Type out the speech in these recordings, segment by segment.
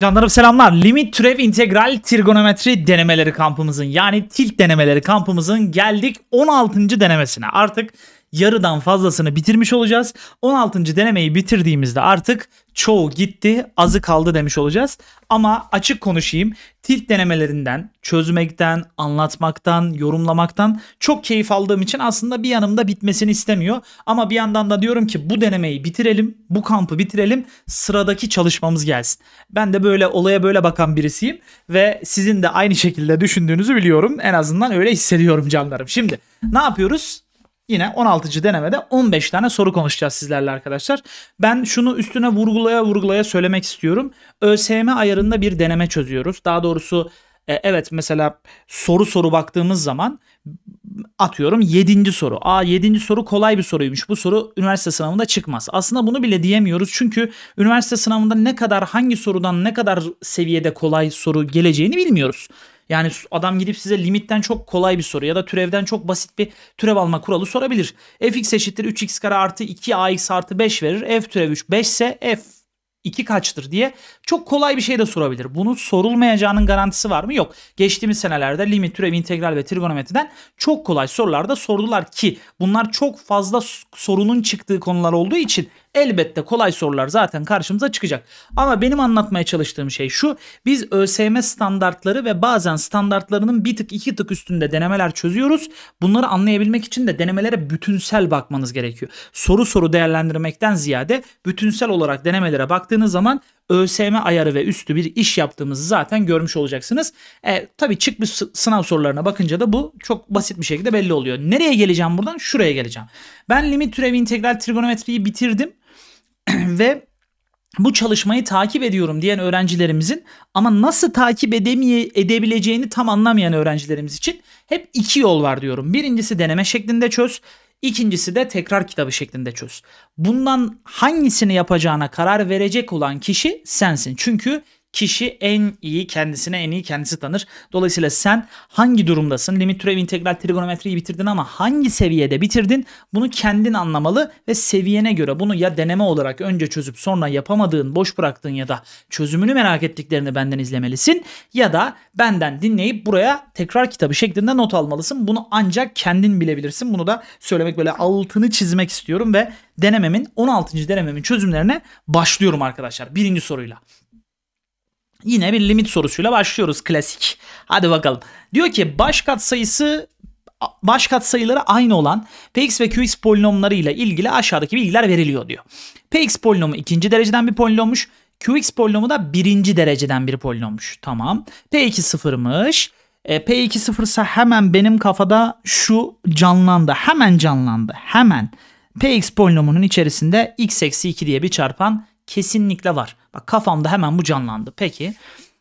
Canlarım selamlar. Limit türev integral trigonometri denemeleri kampımızın yani tilt denemeleri kampımızın geldik 16. denemesine. Artık yarıdan fazlasını bitirmiş olacağız. 16. denemeyi bitirdiğimizde artık çoğu gitti azı kaldı demiş olacağız. Ama açık konuşayım tilt denemelerinden, çözmekten, anlatmaktan, yorumlamaktan çok keyif aldığım için aslında bir yanımda bitmesini istemiyor. Ama bir yandan da diyorum ki bu denemeyi bitirelim, bu kampı bitirelim, sıradaki çalışmamız gelsin. Ben de böyle olaya böyle bakan birisiyim ve sizin de aynı şekilde düşündüğünüzü biliyorum. En azından öyle hissediyorum canlarım. Şimdi ne yapıyoruz? Yine 16. denemede 15 tane soru konuşacağız sizlerle arkadaşlar. Ben şunu üstüne vurgulaya vurgulaya söylemek istiyorum. ÖSYM ayarında bir deneme çözüyoruz. Daha doğrusu e, evet mesela soru soru baktığımız zaman atıyorum 7. soru. Aa 7. soru kolay bir soruymuş. Bu soru üniversite sınavında çıkmaz. Aslında bunu bile diyemiyoruz. Çünkü üniversite sınavında ne kadar hangi sorudan ne kadar seviyede kolay soru geleceğini bilmiyoruz. Yani adam gidip size limitten çok kolay bir soru ya da türevden çok basit bir türev alma kuralı sorabilir. fx eşittir 3x kare artı 2ax artı 5 verir. f türev 3 5 ise f 2 kaçtır diye çok kolay bir şey de sorabilir. Bunun sorulmayacağının garantisi var mı? Yok. Geçtiğimiz senelerde limit, türev, integral ve trigonometriden çok kolay sorularda sordular ki bunlar çok fazla sorunun çıktığı konular olduğu için Elbette kolay sorular zaten karşımıza çıkacak. Ama benim anlatmaya çalıştığım şey şu. Biz ÖSM standartları ve bazen standartlarının bir tık iki tık üstünde denemeler çözüyoruz. Bunları anlayabilmek için de denemelere bütünsel bakmanız gerekiyor. Soru soru değerlendirmekten ziyade bütünsel olarak denemelere baktığınız zaman ÖSM ayarı ve üstü bir iş yaptığımızı zaten görmüş olacaksınız. E, tabii çıkmış sınav sorularına bakınca da bu çok basit bir şekilde belli oluyor. Nereye geleceğim buradan? Şuraya geleceğim. Ben limit türevi integral trigonometriyi bitirdim. ve bu çalışmayı takip ediyorum diyen öğrencilerimizin ama nasıl takip edemeye, edebileceğini tam anlamayan öğrencilerimiz için hep iki yol var diyorum. Birincisi deneme şeklinde çöz. ikincisi de tekrar kitabı şeklinde çöz. Bundan hangisini yapacağına karar verecek olan kişi sensin. Çünkü kişi en iyi kendisine en iyi kendisi tanır. Dolayısıyla sen hangi durumdasın? Limit türev integral trigonometriyi bitirdin ama hangi seviyede bitirdin? Bunu kendin anlamalı ve seviyene göre bunu ya deneme olarak önce çözüp sonra yapamadığın, boş bıraktığın ya da çözümünü merak ettiklerini benden izlemelisin ya da benden dinleyip buraya tekrar kitabı şeklinde not almalısın. Bunu ancak kendin bilebilirsin. Bunu da söylemek böyle altını çizmek istiyorum ve denememin 16. denememin çözümlerine başlıyorum arkadaşlar. Birinci soruyla. Yine bir limit sorusuyla başlıyoruz klasik. Hadi bakalım. Diyor ki baş sayısı, baş sayıları aynı olan px ve qx polinomları ile ilgili aşağıdaki bilgiler veriliyor diyor. px polinomu ikinci dereceden bir polinommuş. qx polinomu da birinci dereceden bir polinommuş. Tamam. p2 sıfırmış. E, P2 sıfırsa hemen benim kafada şu canlandı. Hemen canlandı. Hemen. Px polinomunun içerisinde x eksi 2 diye bir çarpan kesinlikle var. Bak kafamda hemen bu canlandı. Peki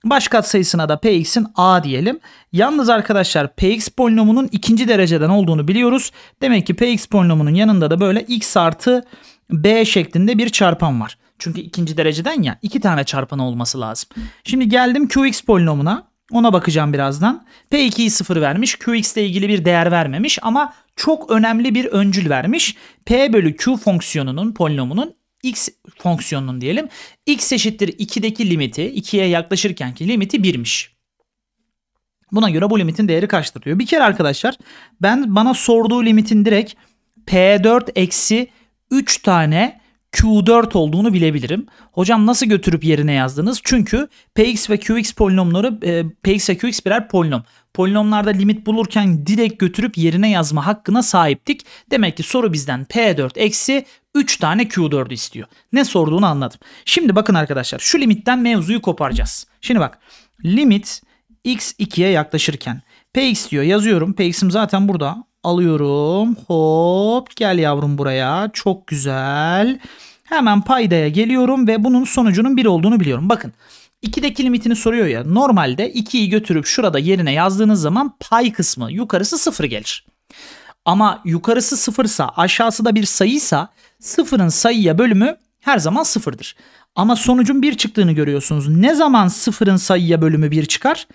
baş sayısına da px'in a diyelim. Yalnız arkadaşlar px polinomunun ikinci dereceden olduğunu biliyoruz. Demek ki px polinomunun yanında da böyle x artı b şeklinde bir çarpan var. Çünkü ikinci dereceden ya iki tane çarpan olması lazım. Şimdi geldim qx polinomuna. Ona bakacağım birazdan. P2'yi sıfır vermiş. Qx ile ilgili bir değer vermemiş ama çok önemli bir öncül vermiş. P bölü Q fonksiyonunun polinomunun x fonksiyonunun diyelim x eşittir 2'deki limiti 2'ye yaklaşırkenki limiti 1'miş. Buna göre bu limitin değeri kaçtır diyor. Bir kere arkadaşlar ben bana sorduğu limitin direkt P4 eksi 3 tane Q4 olduğunu bilebilirim. Hocam nasıl götürüp yerine yazdınız? Çünkü Px ve Qx polinomları e, Px ve Qx birer polinom. Polinomlarda limit bulurken direkt götürüp yerine yazma hakkına sahiptik. Demek ki soru bizden P4 eksi 3 tane Q4'ü istiyor. Ne sorduğunu anladım. Şimdi bakın arkadaşlar şu limitten mevzuyu koparacağız. Şimdi bak limit x2'ye yaklaşırken Px diyor yazıyorum. Px'im zaten burada alıyorum. Hop gel yavrum buraya. Çok güzel. Hemen paydaya geliyorum ve bunun sonucunun 1 olduğunu biliyorum. Bakın 2'deki limitini soruyor ya. Normalde 2'yi götürüp şurada yerine yazdığınız zaman pay kısmı yukarısı 0 gelir. Ama yukarısı 0 ise aşağısı da bir sayıysa 0'ın sayıya bölümü her zaman 0'dır. Ama sonucun 1 çıktığını görüyorsunuz. Ne zaman 0'ın sayıya bölümü 1 çıkar?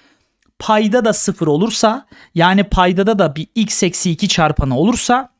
payda da sıfır olursa yani paydada da bir x eksi 2 çarpanı olursa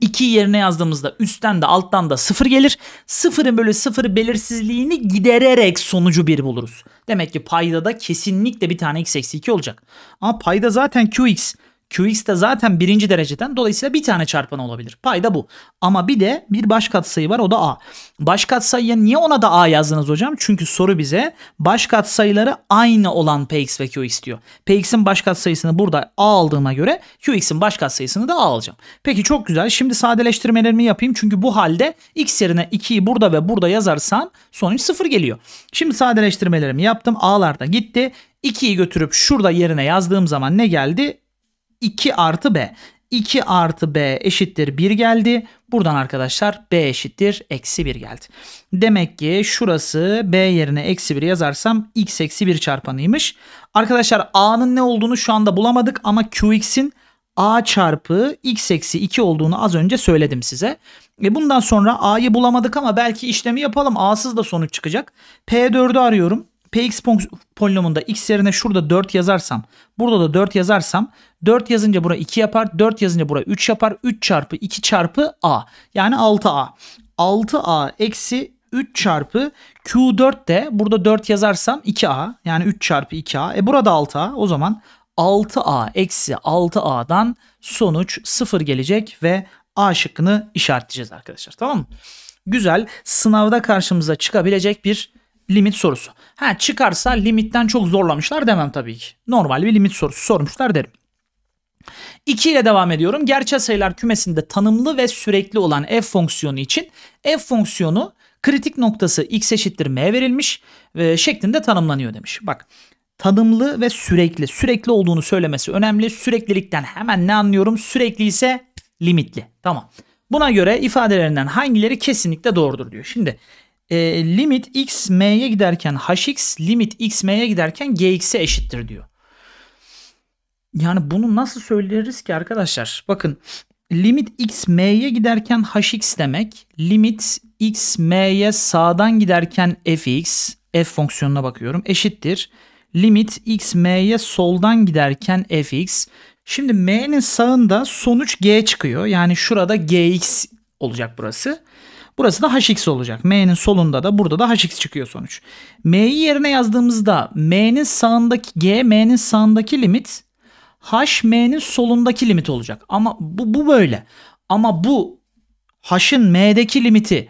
2 yerine yazdığımızda üstten de alttan da sıfır gelir. Sıfırın böyle sıfır belirsizliğini gidererek sonucu bir buluruz. Demek ki payda da kesinlikle bir tane x eksi 2 olacak. Ama payda zaten qx QX de zaten birinci dereceden dolayısıyla bir tane çarpan olabilir. Payda bu. Ama bir de bir baş katsayı var o da A. Baş katsayıya niye ona da A yazdınız hocam? Çünkü soru bize baş katsayıları aynı olan PX ve QX diyor. PX'in baş katsayısını burada A aldığıma göre QX'in baş katsayısını da A alacağım. Peki çok güzel. Şimdi sadeleştirmelerimi yapayım. Çünkü bu halde X yerine 2'yi burada ve burada yazarsan sonuç 0 geliyor. Şimdi sadeleştirmelerimi yaptım. A'lar da gitti. 2'yi götürüp şurada yerine yazdığım zaman ne geldi? 2 artı b. 2 artı b eşittir 1 geldi. Buradan arkadaşlar b eşittir eksi 1 geldi. Demek ki şurası b yerine eksi 1 yazarsam x eksi 1 çarpanıymış. Arkadaşlar a'nın ne olduğunu şu anda bulamadık ama qx'in a çarpı x eksi 2 olduğunu az önce söyledim size. E bundan sonra a'yı bulamadık ama belki işlemi yapalım. a'sız da sonuç çıkacak. p4'ü arıyorum. px polinomunda x yerine şurada 4 yazarsam burada da 4 yazarsam 4 yazınca bura 2 yapar. 4 yazınca bura 3 yapar. 3 çarpı 2 çarpı A. Yani 6A. 6A eksi 3 çarpı Q4 de burada 4 yazarsam 2A. Yani 3 çarpı 2A. E burada 6A. O zaman 6A eksi 6A'dan sonuç 0 gelecek ve A şıkkını işaretleyeceğiz arkadaşlar. Tamam mı? Güzel. Sınavda karşımıza çıkabilecek bir limit sorusu. Ha çıkarsa limitten çok zorlamışlar demem tabii ki. Normal bir limit sorusu sormuşlar derim. 2 ile devam ediyorum. Gerçel sayılar kümesinde tanımlı ve sürekli olan f fonksiyonu için f fonksiyonu kritik noktası x eşittir m verilmiş e, şeklinde tanımlanıyor demiş. Bak tanımlı ve sürekli. Sürekli olduğunu söylemesi önemli. Süreklilikten hemen ne anlıyorum? Sürekli ise limitli. Tamam. Buna göre ifadelerinden hangileri kesinlikle doğrudur diyor. Şimdi e, limit x m'ye giderken hx, limit x m'ye giderken gx'e eşittir diyor. Yani bunu nasıl söyleriz ki arkadaşlar? Bakın limit x m'ye giderken hx demek. Limit x m'ye sağdan giderken fx f fonksiyonuna bakıyorum eşittir. Limit x m'ye soldan giderken fx. Şimdi m'nin sağında sonuç g çıkıyor. Yani şurada gx olacak burası. Burası da hx olacak. m'nin solunda da burada da hx çıkıyor sonuç. m'yi yerine yazdığımızda m'nin sağındaki g m'nin sağındaki limit HM'nin solundaki limit olacak. Ama bu, bu böyle. Ama bu H'ın M'deki limiti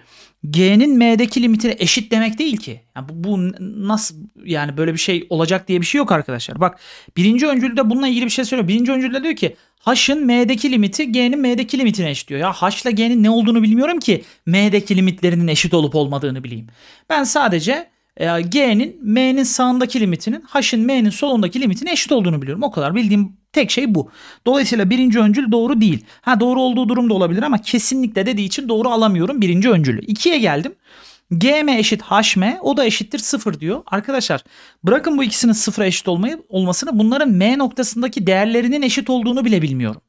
G'nin M'deki limitine eşit demek değil ki. Yani bu, bu nasıl yani böyle bir şey olacak diye bir şey yok arkadaşlar. Bak birinci öncülde bununla ilgili bir şey söylüyor. Birinci öncülde diyor ki H'ın M'deki limiti G'nin M'deki limitine eşit diyor. Ya H G'nin ne olduğunu bilmiyorum ki M'deki limitlerinin eşit olup olmadığını bileyim. Ben sadece e, G'nin M'nin sağındaki limitinin H'in M'nin solundaki limitine eşit olduğunu biliyorum. O kadar bildiğim tek şey bu. Dolayısıyla birinci öncül doğru değil. Ha doğru olduğu durum da olabilir ama kesinlikle dediği için doğru alamıyorum birinci öncülü. 2'ye geldim. Gm eşit Hm o da eşittir 0 diyor. Arkadaşlar bırakın bu ikisinin sıfıra eşit olmayı, olmasını bunların M noktasındaki değerlerinin eşit olduğunu bile bilmiyorum.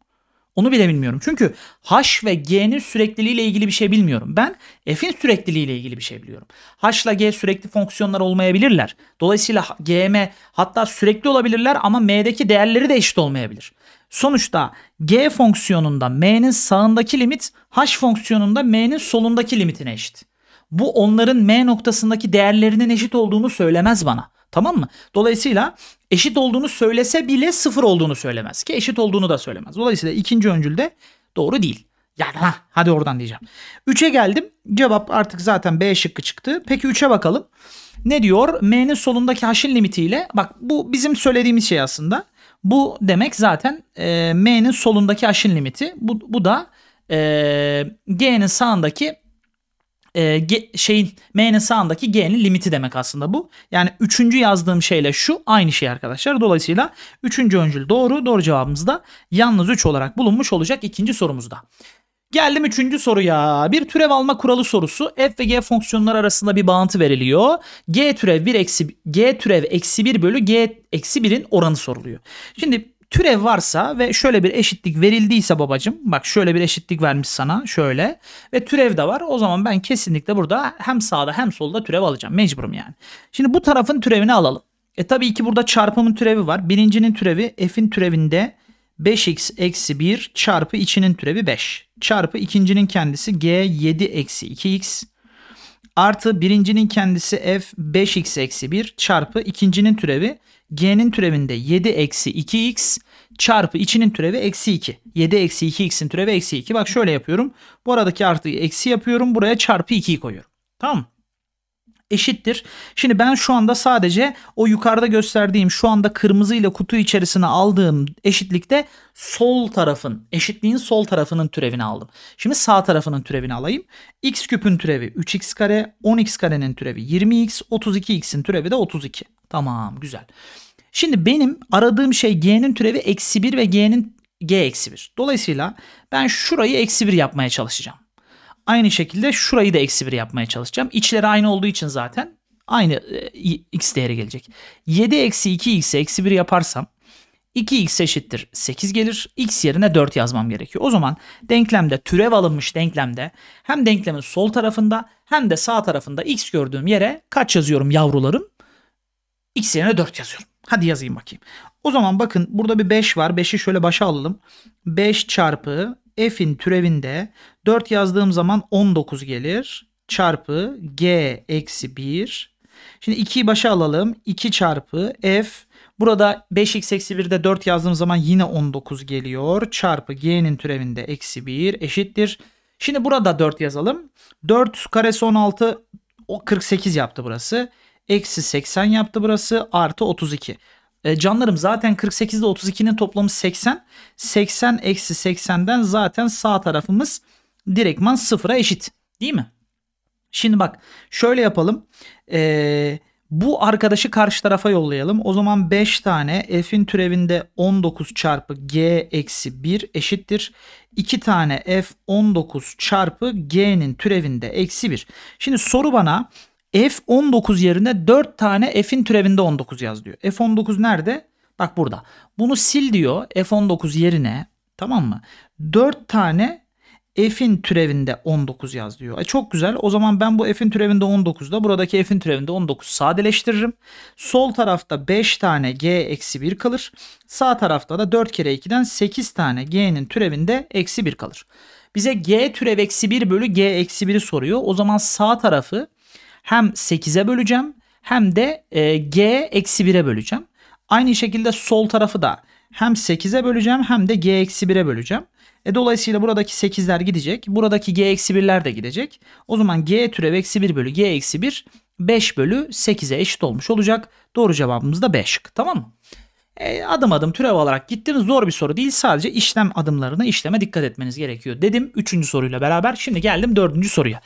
Onu bile bilmiyorum. Çünkü h ve g'nin sürekliliği ile ilgili bir şey bilmiyorum. Ben f'in sürekliliği ile ilgili bir şey biliyorum. h ile g sürekli fonksiyonlar olmayabilirler. Dolayısıyla gm hatta sürekli olabilirler ama m'deki değerleri de eşit olmayabilir. Sonuçta g fonksiyonunda m'nin sağındaki limit h fonksiyonunda m'nin solundaki limitine eşit. Bu onların m noktasındaki değerlerinin eşit olduğunu söylemez bana. Tamam mı? Dolayısıyla eşit olduğunu söylese bile sıfır olduğunu söylemez. Ki eşit olduğunu da söylemez. Dolayısıyla ikinci öncül de doğru değil. Yani ha, hadi oradan diyeceğim. 3'e geldim. Cevap artık zaten B şıkkı çıktı. Peki 3'e bakalım. Ne diyor? M'nin solundaki haşin limitiyle. Bak bu bizim söylediğimiz şey aslında. Bu demek zaten e, M'nin solundaki haşin limiti. Bu, bu da e, G'nin sağındaki e, ge, şeyin m'nin sağındaki g'nin limiti demek aslında bu. Yani üçüncü yazdığım şeyle şu aynı şey arkadaşlar. Dolayısıyla üçüncü öncül doğru. Doğru cevabımız da yalnız 3 olarak bulunmuş olacak ikinci sorumuzda. Geldim üçüncü soruya. Bir türev alma kuralı sorusu. F ve G fonksiyonları arasında bir bağıntı veriliyor. G türev 1 eksi G türev eksi 1 bölü G eksi 1'in oranı soruluyor. Şimdi Türev varsa ve şöyle bir eşitlik verildiyse babacım bak şöyle bir eşitlik vermiş sana şöyle ve türev de var o zaman ben kesinlikle burada hem sağda hem solda türev alacağım mecburum yani. Şimdi bu tarafın türevini alalım. E tabii ki burada çarpımın türevi var. Birincinin türevi f'in türevinde 5x eksi 1 çarpı içinin türevi 5. Çarpı ikincinin kendisi g 7 eksi 2x. Artı birincinin kendisi f 5x eksi 1 çarpı ikincinin türevi G'nin türevinde 7 eksi 2x çarpı içinin türevi eksi 2. 7 eksi 2x'in türevi eksi 2. Bak şöyle yapıyorum. Bu aradaki artıyı eksi yapıyorum. Buraya çarpı 2'yi koyuyorum. Tamam mı? eşittir. Şimdi ben şu anda sadece o yukarıda gösterdiğim şu anda kırmızı ile kutu içerisine aldığım eşitlikte sol tarafın eşitliğin sol tarafının türevini aldım. Şimdi sağ tarafının türevini alayım. x küpün türevi 3x kare 10x karenin türevi 20x 32x'in türevi de 32. Tamam güzel. Şimdi benim aradığım şey g'nin türevi eksi 1 ve g'nin g eksi 1. Dolayısıyla ben şurayı eksi 1 yapmaya çalışacağım. Aynı şekilde şurayı da eksi 1 yapmaya çalışacağım. İçleri aynı olduğu için zaten aynı e, x değeri gelecek. 7 eksi 2x eksi 1 yaparsam 2x eşittir 8 gelir. x yerine 4 yazmam gerekiyor. O zaman denklemde türev alınmış denklemde hem denklemin sol tarafında hem de sağ tarafında x gördüğüm yere kaç yazıyorum yavrularım? X yerine 4 yazıyorum. Hadi yazayım bakayım. O zaman bakın burada bir 5 var. 5'i şöyle başa alalım. 5 çarpı f'in türevinde 4 yazdığım zaman 19 gelir. Çarpı g eksi 1. Şimdi 2'yi başa alalım. 2 çarpı f. Burada 5x eksi 1'de 4 yazdığım zaman yine 19 geliyor. Çarpı g'nin türevinde eksi 1 eşittir. Şimdi burada 4 yazalım. 4 karesi 16 o 48 yaptı burası. Eksi 80 yaptı burası. Artı 32. E, canlarım zaten 48 ile 32'nin toplamı 80. 80 eksi 80'den zaten sağ tarafımız direktman sıfıra eşit. Değil mi? Şimdi bak şöyle yapalım. Ee, bu arkadaşı karşı tarafa yollayalım. O zaman 5 tane f'in türevinde 19 çarpı g eksi 1 eşittir. 2 tane f 19 çarpı g'nin türevinde eksi 1. Şimdi soru bana F19 yerine 4 tane F'in türevinde 19 yaz diyor. F19 nerede? Bak burada. Bunu sil diyor F19 yerine tamam mı? 4 tane F'in türevinde 19 yaz diyor. E çok güzel. O zaman ben bu F'in türevinde 19'da buradaki F'in türevinde 19 sadeleştiririm. Sol tarafta 5 tane G eksi 1 kalır. Sağ tarafta da 4 kere 2'den 8 tane G'nin türevinde eksi 1 kalır. Bize G türev eksi 1 bölü G eksi 1'i soruyor. O zaman sağ tarafı hem 8'e böleceğim hem de e, g eksi 1'e böleceğim. Aynı şekilde sol tarafı da hem 8'e böleceğim hem de g eksi 1'e böleceğim. E, dolayısıyla buradaki 8'ler gidecek. Buradaki g eksi 1'ler de gidecek. O zaman g türev eksi 1 bölü g eksi 1 5 bölü 8'e eşit olmuş olacak. Doğru cevabımız da 5. Tamam mı? E, adım adım türev olarak gittiğimiz zor bir soru değil. Sadece işlem adımlarına işleme dikkat etmeniz gerekiyor dedim. Üçüncü soruyla beraber şimdi geldim dördüncü soruya.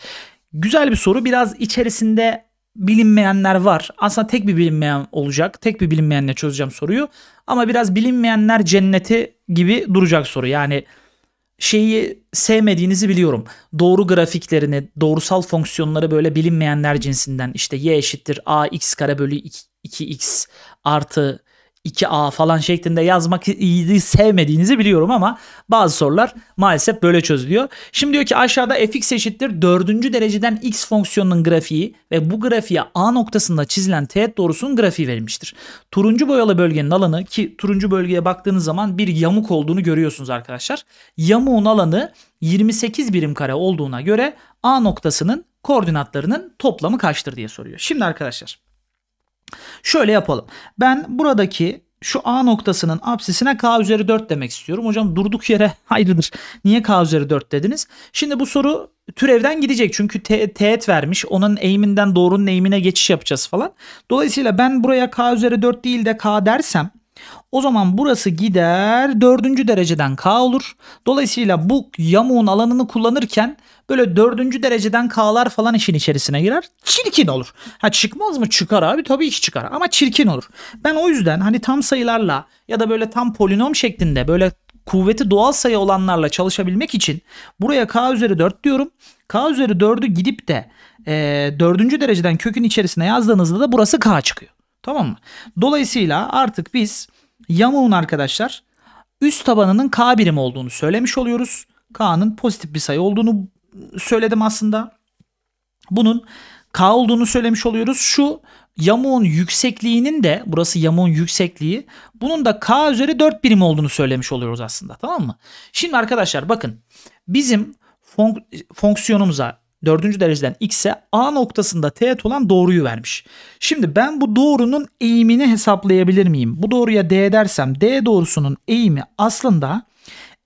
Güzel bir soru. Biraz içerisinde bilinmeyenler var. Aslında tek bir bilinmeyen olacak. Tek bir bilinmeyenle çözeceğim soruyu. Ama biraz bilinmeyenler cenneti gibi duracak soru. Yani şeyi sevmediğinizi biliyorum. Doğru grafiklerini, doğrusal fonksiyonları böyle bilinmeyenler cinsinden işte y eşittir a x kare bölü 2x artı 2A falan şeklinde yazmak iyi sevmediğinizi biliyorum ama bazı sorular maalesef böyle çözülüyor. Şimdi diyor ki aşağıda fx eşittir 4. dereceden x fonksiyonunun grafiği ve bu grafiğe A noktasında çizilen teğet doğrusunun grafiği verilmiştir. Turuncu boyalı bölgenin alanı ki turuncu bölgeye baktığınız zaman bir yamuk olduğunu görüyorsunuz arkadaşlar. Yamuğun alanı 28 birim kare olduğuna göre A noktasının koordinatlarının toplamı kaçtır diye soruyor. Şimdi arkadaşlar Şöyle yapalım. Ben buradaki şu A noktasının absisine K üzeri 4 demek istiyorum. Hocam durduk yere hayırdır niye K üzeri 4 dediniz? Şimdi bu soru türevden gidecek. Çünkü teğet vermiş. Onun eğiminden doğrunun eğimine geçiş yapacağız falan. Dolayısıyla ben buraya K üzeri 4 değil de K dersem o zaman burası gider dördüncü dereceden k olur. Dolayısıyla bu yamuğun alanını kullanırken böyle dördüncü dereceden k'lar falan işin içerisine girer. Çirkin olur. Ha çıkmaz mı? Çıkar abi tabii ki çıkar ama çirkin olur. Ben o yüzden hani tam sayılarla ya da böyle tam polinom şeklinde böyle kuvveti doğal sayı olanlarla çalışabilmek için buraya k üzeri 4 diyorum. k üzeri 4'ü gidip de e, dördüncü dereceden kökün içerisine yazdığınızda da burası k çıkıyor. Tamam mı? Dolayısıyla artık biz yamuğun arkadaşlar üst tabanının K birim olduğunu söylemiş oluyoruz. K'nın pozitif bir sayı olduğunu söyledim aslında. Bunun K olduğunu söylemiş oluyoruz. Şu yamuğun yüksekliğinin de burası yamuğun yüksekliği bunun da K üzeri 4 birim olduğunu söylemiş oluyoruz aslında tamam mı? Şimdi arkadaşlar bakın bizim fonksiyonumuza dördüncü dereceden x'e a noktasında teğet olan doğruyu vermiş. Şimdi ben bu doğrunun eğimini hesaplayabilir miyim? Bu doğruya d dersem d doğrusunun eğimi aslında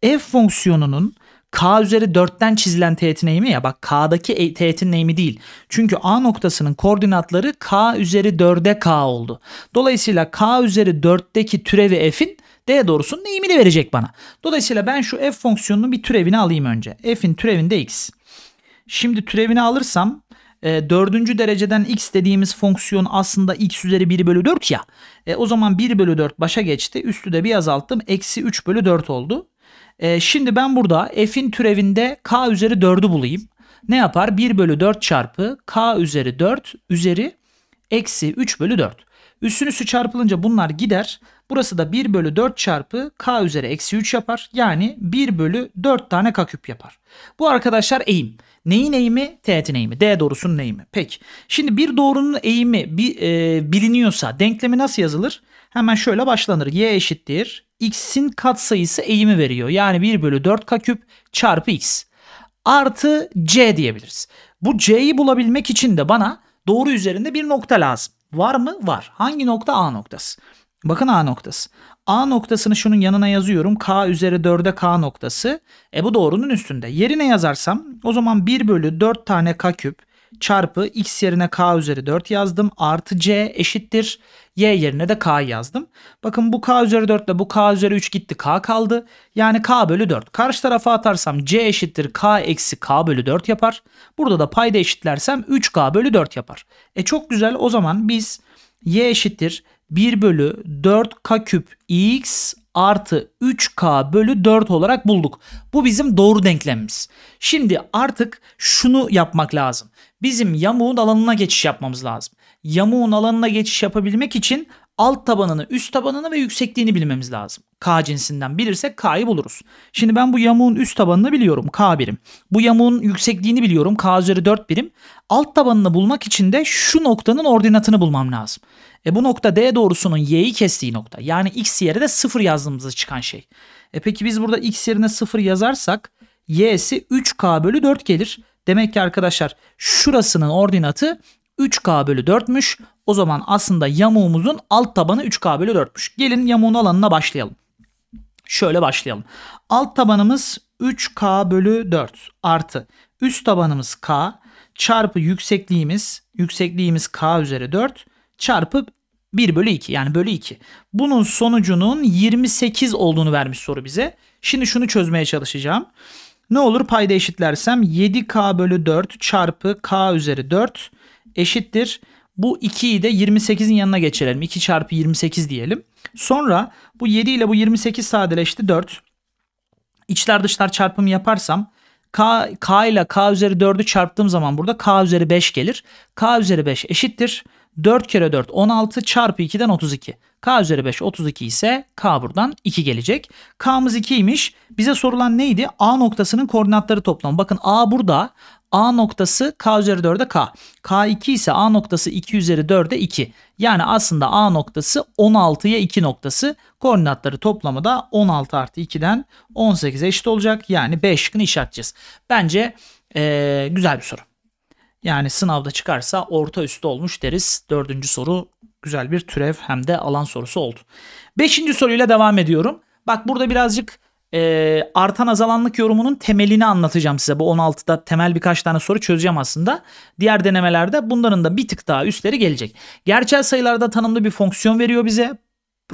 f fonksiyonunun k üzeri 4'ten çizilen teğetin eğimi ya bak k'daki e, teğetin eğimi değil. Çünkü a noktasının koordinatları k üzeri 4'e k oldu. Dolayısıyla k üzeri 4'teki türevi f'in D doğrusunun eğimini verecek bana. Dolayısıyla ben şu f fonksiyonunun bir türevini alayım önce. f'in türevinde x. Şimdi türevini alırsam e, dördüncü dereceden x dediğimiz fonksiyon aslında x üzeri 1 bölü 4 ya. E, o zaman 1 bölü 4 başa geçti. Üstü de bir azalttım. Eksi 3 bölü 4 oldu. E, şimdi ben burada f'in türevinde k üzeri 4'ü bulayım. Ne yapar? 1 bölü 4 çarpı k üzeri 4 üzeri eksi 3 bölü 4. Üstün üstü çarpılınca bunlar gider. Burası da 1 bölü 4 çarpı k üzeri eksi 3 yapar. Yani 1 bölü 4 tane k küp yapar. Bu arkadaşlar eğim. Neyin eğimi? Teğetin eğimi. D doğrusunun eğimi. Peki. Şimdi bir doğrunun eğimi bir, e, biliniyorsa denklemi nasıl yazılır? Hemen şöyle başlanır. Y eşittir. X'in katsayısı eğimi veriyor. Yani 1 bölü 4 k küp çarpı X. Artı C diyebiliriz. Bu C'yi bulabilmek için de bana doğru üzerinde bir nokta lazım. Var mı? Var. Hangi nokta? A noktası. Bakın A noktası. A noktasını şunun yanına yazıyorum. K üzeri 4'e K noktası. E bu doğrunun üstünde. Yerine yazarsam o zaman 1 bölü 4 tane K küp çarpı x yerine k üzeri 4 yazdım. Artı c eşittir. y yerine de k yazdım. Bakın bu k üzeri 4 ile bu k üzeri 3 gitti k kaldı. Yani k bölü 4. Karşı tarafa atarsam c eşittir k eksi k bölü 4 yapar. Burada da payda eşitlersem 3k bölü 4 yapar. E çok güzel o zaman biz y eşittir 1 bölü 4k küp x artı 3k bölü 4 olarak bulduk. Bu bizim doğru denklemimiz. Şimdi artık şunu yapmak lazım. Bizim yamuğun alanına geçiş yapmamız lazım. Yamuğun alanına geçiş yapabilmek için alt tabanını, üst tabanını ve yüksekliğini bilmemiz lazım. K cinsinden bilirsek K'yı buluruz. Şimdi ben bu yamuğun üst tabanını biliyorum. K birim. Bu yamuğun yüksekliğini biliyorum. K üzeri 4 birim. Alt tabanını bulmak için de şu noktanın ordinatını bulmam lazım. E bu nokta D doğrusunun Y'yi kestiği nokta. Yani X yerine de 0 yazdığımızda çıkan şey. E peki biz burada X yerine 0 yazarsak Y'si 3K bölü 4 gelir. Demek ki arkadaşlar şurasının ordinatı 3K bölü 4'müş. O zaman aslında yamuğumuzun alt tabanı 3K bölü 4'müş. Gelin yamuğun alanına başlayalım. Şöyle başlayalım. Alt tabanımız 3K bölü 4 artı üst tabanımız K çarpı yüksekliğimiz yüksekliğimiz K üzeri 4 çarpı 1 bölü 2 yani bölü 2. Bunun sonucunun 28 olduğunu vermiş soru bize. Şimdi şunu çözmeye çalışacağım. Ne olur payda eşitlersem 7K bölü 4 çarpı K üzeri 4 eşittir. Bu 2'yi de 28'in yanına geçirelim. 2 çarpı 28 diyelim. Sonra bu 7 ile bu 28 sadeleşti 4. İçler dışlar çarpımı yaparsam K, K ile K üzeri 4'ü çarptığım zaman burada K üzeri 5 gelir. K üzeri 5 eşittir. 4 kere 4 16 çarpı 2'den 32. K üzeri 5 32 ise K buradan 2 gelecek. K'mız 2'ymiş. Bize sorulan neydi? A noktasının koordinatları toplamı. Bakın A burada. A noktası K üzeri 4'e K. K2 ise A noktası 2 üzeri 4'e 2. Yani aslında A noktası 16'ya 2 noktası. Koordinatları toplamı da 16 artı 2'den 18'e eşit olacak. Yani B şıkkını işaretleyeceğiz. Bence ee, güzel bir soru. Yani sınavda çıkarsa orta üstü olmuş deriz. Dördüncü soru güzel bir türev hem de alan sorusu oldu. Beşinci soruyla devam ediyorum. Bak burada birazcık e, artan azalanlık yorumunun temelini anlatacağım size. Bu 16'da temel birkaç tane soru çözeceğim aslında. Diğer denemelerde bunların da bir tık daha üstleri gelecek. Gerçel sayılarda tanımlı bir fonksiyon veriyor bize.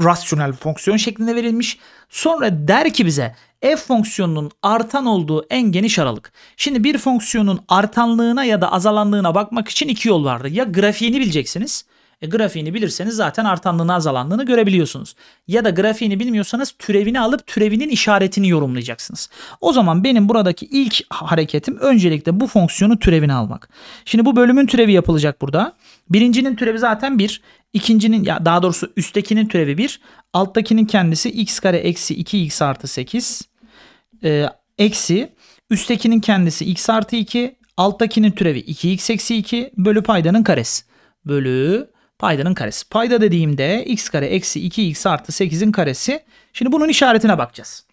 Rasyonel fonksiyon şeklinde verilmiş. Sonra der ki bize f fonksiyonunun artan olduğu en geniş aralık. Şimdi bir fonksiyonun artanlığına ya da azalanlığına bakmak için iki yol vardı. Ya grafiğini bileceksiniz e, grafiğini bilirseniz zaten artanlığını azalanlığını görebiliyorsunuz. Ya da grafiğini bilmiyorsanız türevini alıp türevinin işaretini yorumlayacaksınız. O zaman benim buradaki ilk hareketim öncelikle bu fonksiyonu türevini almak. Şimdi bu bölümün türevi yapılacak burada. Birincinin türevi zaten 1. İkincinin ya daha doğrusu üsttekinin türevi 1. Alttakinin kendisi x kare eksi 2x artı 8. E, eksi üsttekinin kendisi x artı 2. Alttakinin türevi 2x eksi 2 bölü paydanın karesi. Bölü Paydanın karesi. Payda dediğimde x kare eksi 2x artı 8'in karesi. Şimdi bunun işaretine bakacağız.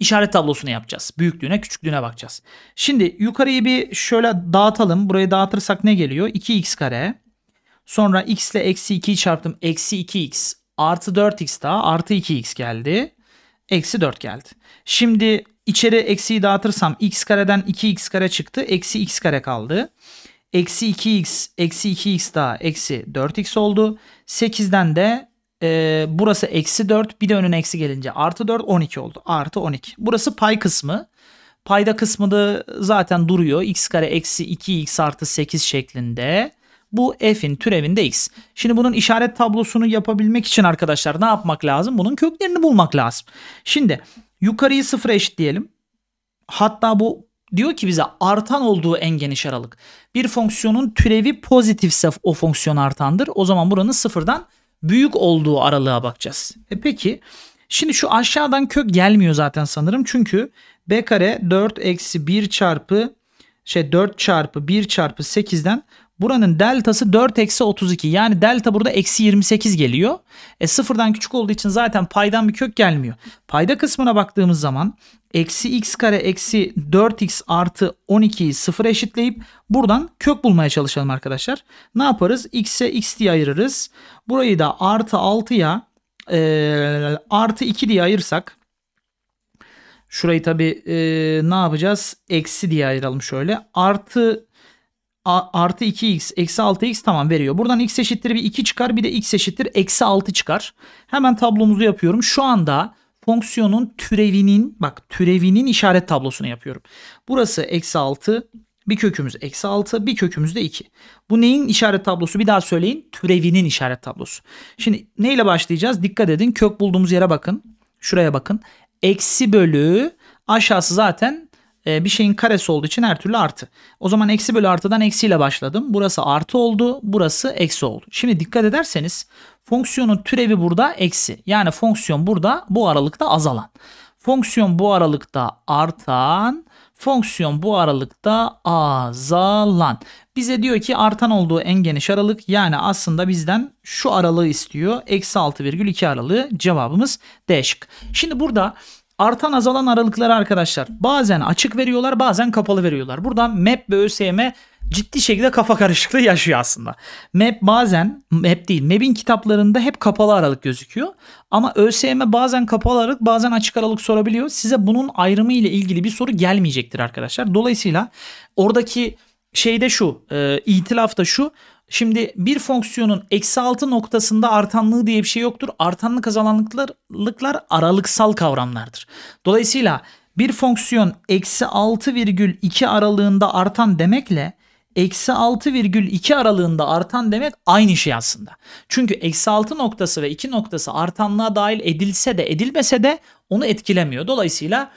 İşaret tablosunu yapacağız. Büyüklüğüne küçüklüğüne bakacağız. Şimdi yukarıyı bir şöyle dağıtalım. Burayı dağıtırsak ne geliyor? 2x kare. Sonra x ile eksi 2'yi çarptım. Eksi 2x artı 4x daha artı 2x geldi. Eksi 4 geldi. Şimdi içeri eksiyi dağıtırsam x kareden 2x kare çıktı. Eksi x kare kaldı. Eksi 2x eksi 2x daha eksi 4x oldu. 8'den de e, burası eksi 4 bir de önüne eksi gelince artı 4 12 oldu. Artı 12. Burası pay kısmı. Payda kısmı da zaten duruyor. x kare eksi 2x artı 8 şeklinde. Bu f'in türevinde x. Şimdi bunun işaret tablosunu yapabilmek için arkadaşlar ne yapmak lazım? Bunun köklerini bulmak lazım. Şimdi yukarıyı sıfır eşit diyelim Hatta bu diyor ki bize artan olduğu en geniş aralık. Bir fonksiyonun türevi pozitifse o fonksiyon artandır. O zaman buranın sıfırdan büyük olduğu aralığa bakacağız. E peki şimdi şu aşağıdan kök gelmiyor zaten sanırım. Çünkü b kare 4 eksi 1 çarpı şey 4 çarpı 1 çarpı 8'den Buranın deltası 4 eksi 32. Yani delta burada eksi 28 geliyor. E sıfırdan küçük olduğu için zaten paydan bir kök gelmiyor. Payda kısmına baktığımız zaman eksi x kare eksi 4x artı 12'yi sıfır eşitleyip buradan kök bulmaya çalışalım arkadaşlar. Ne yaparız? x'e x diye ayırırız. Burayı da artı 6'ya e, artı 2 diye ayırsak Şurayı tabi e, ne yapacağız? Eksi diye ayıralım şöyle. Artı artı 2x eksi 6x tamam veriyor. Buradan x eşittir bir 2 çıkar bir de x eşittir eksi 6 çıkar. Hemen tablomuzu yapıyorum. Şu anda fonksiyonun türevinin bak türevinin işaret tablosunu yapıyorum. Burası eksi 6 bir kökümüz eksi 6 bir kökümüz de 2. Bu neyin işaret tablosu bir daha söyleyin türevinin işaret tablosu. Şimdi neyle başlayacağız dikkat edin kök bulduğumuz yere bakın. Şuraya bakın. Eksi bölü aşağısı zaten ee, bir şeyin karesi olduğu için her türlü artı. O zaman eksi bölü artıdan eksiyle başladım. Burası artı oldu, burası eksi oldu. Şimdi dikkat ederseniz fonksiyonun türevi burada eksi. Yani fonksiyon burada bu aralıkta azalan. Fonksiyon bu aralıkta artan, fonksiyon bu aralıkta azalan. Bize diyor ki artan olduğu en geniş aralık yani aslında bizden şu aralığı istiyor. Eksi 6,2 aralığı cevabımız D şık. Şimdi burada Artan azalan aralıkları arkadaşlar bazen açık veriyorlar bazen kapalı veriyorlar. burada Mep ve ÖSYM ciddi şekilde kafa karışıklığı yaşıyor aslında. Mep bazen map değil Mep'in kitaplarında hep kapalı aralık gözüküyor. Ama ÖSYM bazen kapalı aralık bazen açık aralık sorabiliyor. Size bunun ayrımı ile ilgili bir soru gelmeyecektir arkadaşlar. Dolayısıyla oradaki şeyde şu e, itilaf da şu Şimdi bir fonksiyonun eksi 6 noktasında artanlığı diye bir şey yoktur. Artanlık azalanlıklar aralıksal kavramlardır. Dolayısıyla bir fonksiyon eksi 6,2 aralığında artan demekle eksi 6,2 aralığında artan demek aynı şey aslında. Çünkü eksi 6 noktası ve 2 noktası artanlığa dahil edilse de edilmese de onu etkilemiyor. Dolayısıyla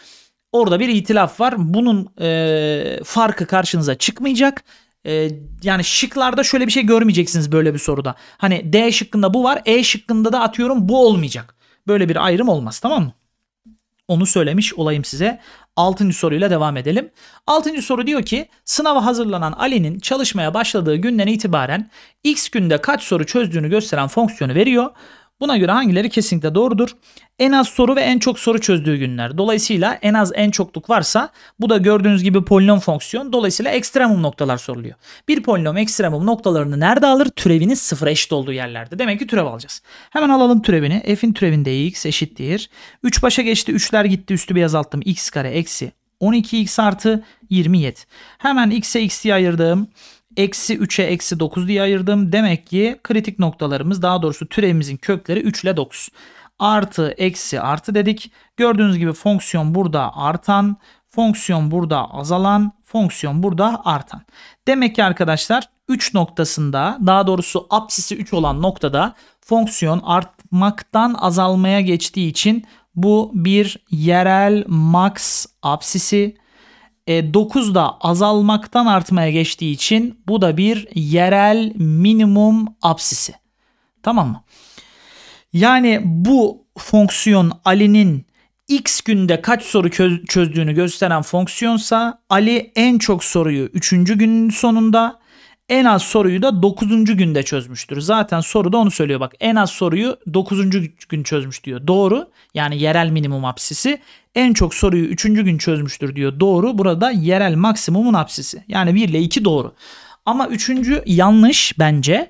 orada bir itilaf var. Bunun e, farkı karşınıza çıkmayacak e, yani şıklarda şöyle bir şey görmeyeceksiniz böyle bir soruda. Hani D şıkkında bu var, E şıkkında da atıyorum bu olmayacak. Böyle bir ayrım olmaz tamam mı? Onu söylemiş olayım size. Altıncı soruyla devam edelim. Altıncı soru diyor ki sınava hazırlanan Ali'nin çalışmaya başladığı günden itibaren X günde kaç soru çözdüğünü gösteren fonksiyonu veriyor. Buna göre hangileri kesinlikle doğrudur? En az soru ve en çok soru çözdüğü günler. Dolayısıyla en az en çokluk varsa bu da gördüğünüz gibi polinom fonksiyon. Dolayısıyla ekstremum noktalar soruluyor. Bir polinom ekstremum noktalarını nerede alır? Türevinin sıfıra eşit olduğu yerlerde. Demek ki türev alacağız. Hemen alalım türevini. F'in türevinde x eşittir. 3 başa geçti. 3'ler gitti. Üstü bir azalttım. x kare eksi 12x artı 27. Hemen x'e x diye ayırdım eksi 3'e eksi 9 diye ayırdım. Demek ki kritik noktalarımız daha doğrusu türevimizin kökleri 3 ile 9. Artı eksi artı dedik. Gördüğünüz gibi fonksiyon burada artan, fonksiyon burada azalan, fonksiyon burada artan. Demek ki arkadaşlar 3 noktasında daha doğrusu apsisi 3 olan noktada fonksiyon artmaktan azalmaya geçtiği için bu bir yerel max apsisi e, 9 da azalmaktan artmaya geçtiği için bu da bir yerel minimum absisi. Tamam mı? Yani bu fonksiyon Ali'nin x günde kaç soru çözdüğünü gösteren fonksiyonsa Ali en çok soruyu 3. günün sonunda en az soruyu da 9. günde çözmüştür. Zaten soru da onu söylüyor bak. En az soruyu 9. gün çözmüş diyor. Doğru. Yani yerel minimum apsisi. En çok soruyu 3. gün çözmüştür diyor. Doğru. Burada yerel maksimumun apsisi. Yani 1 ile 2 doğru. Ama 3. yanlış bence.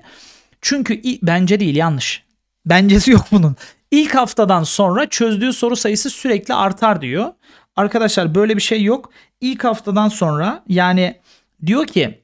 Çünkü bence değil yanlış. Bencesi yok bunun. İlk haftadan sonra çözdüğü soru sayısı sürekli artar diyor. Arkadaşlar böyle bir şey yok. İlk haftadan sonra yani diyor ki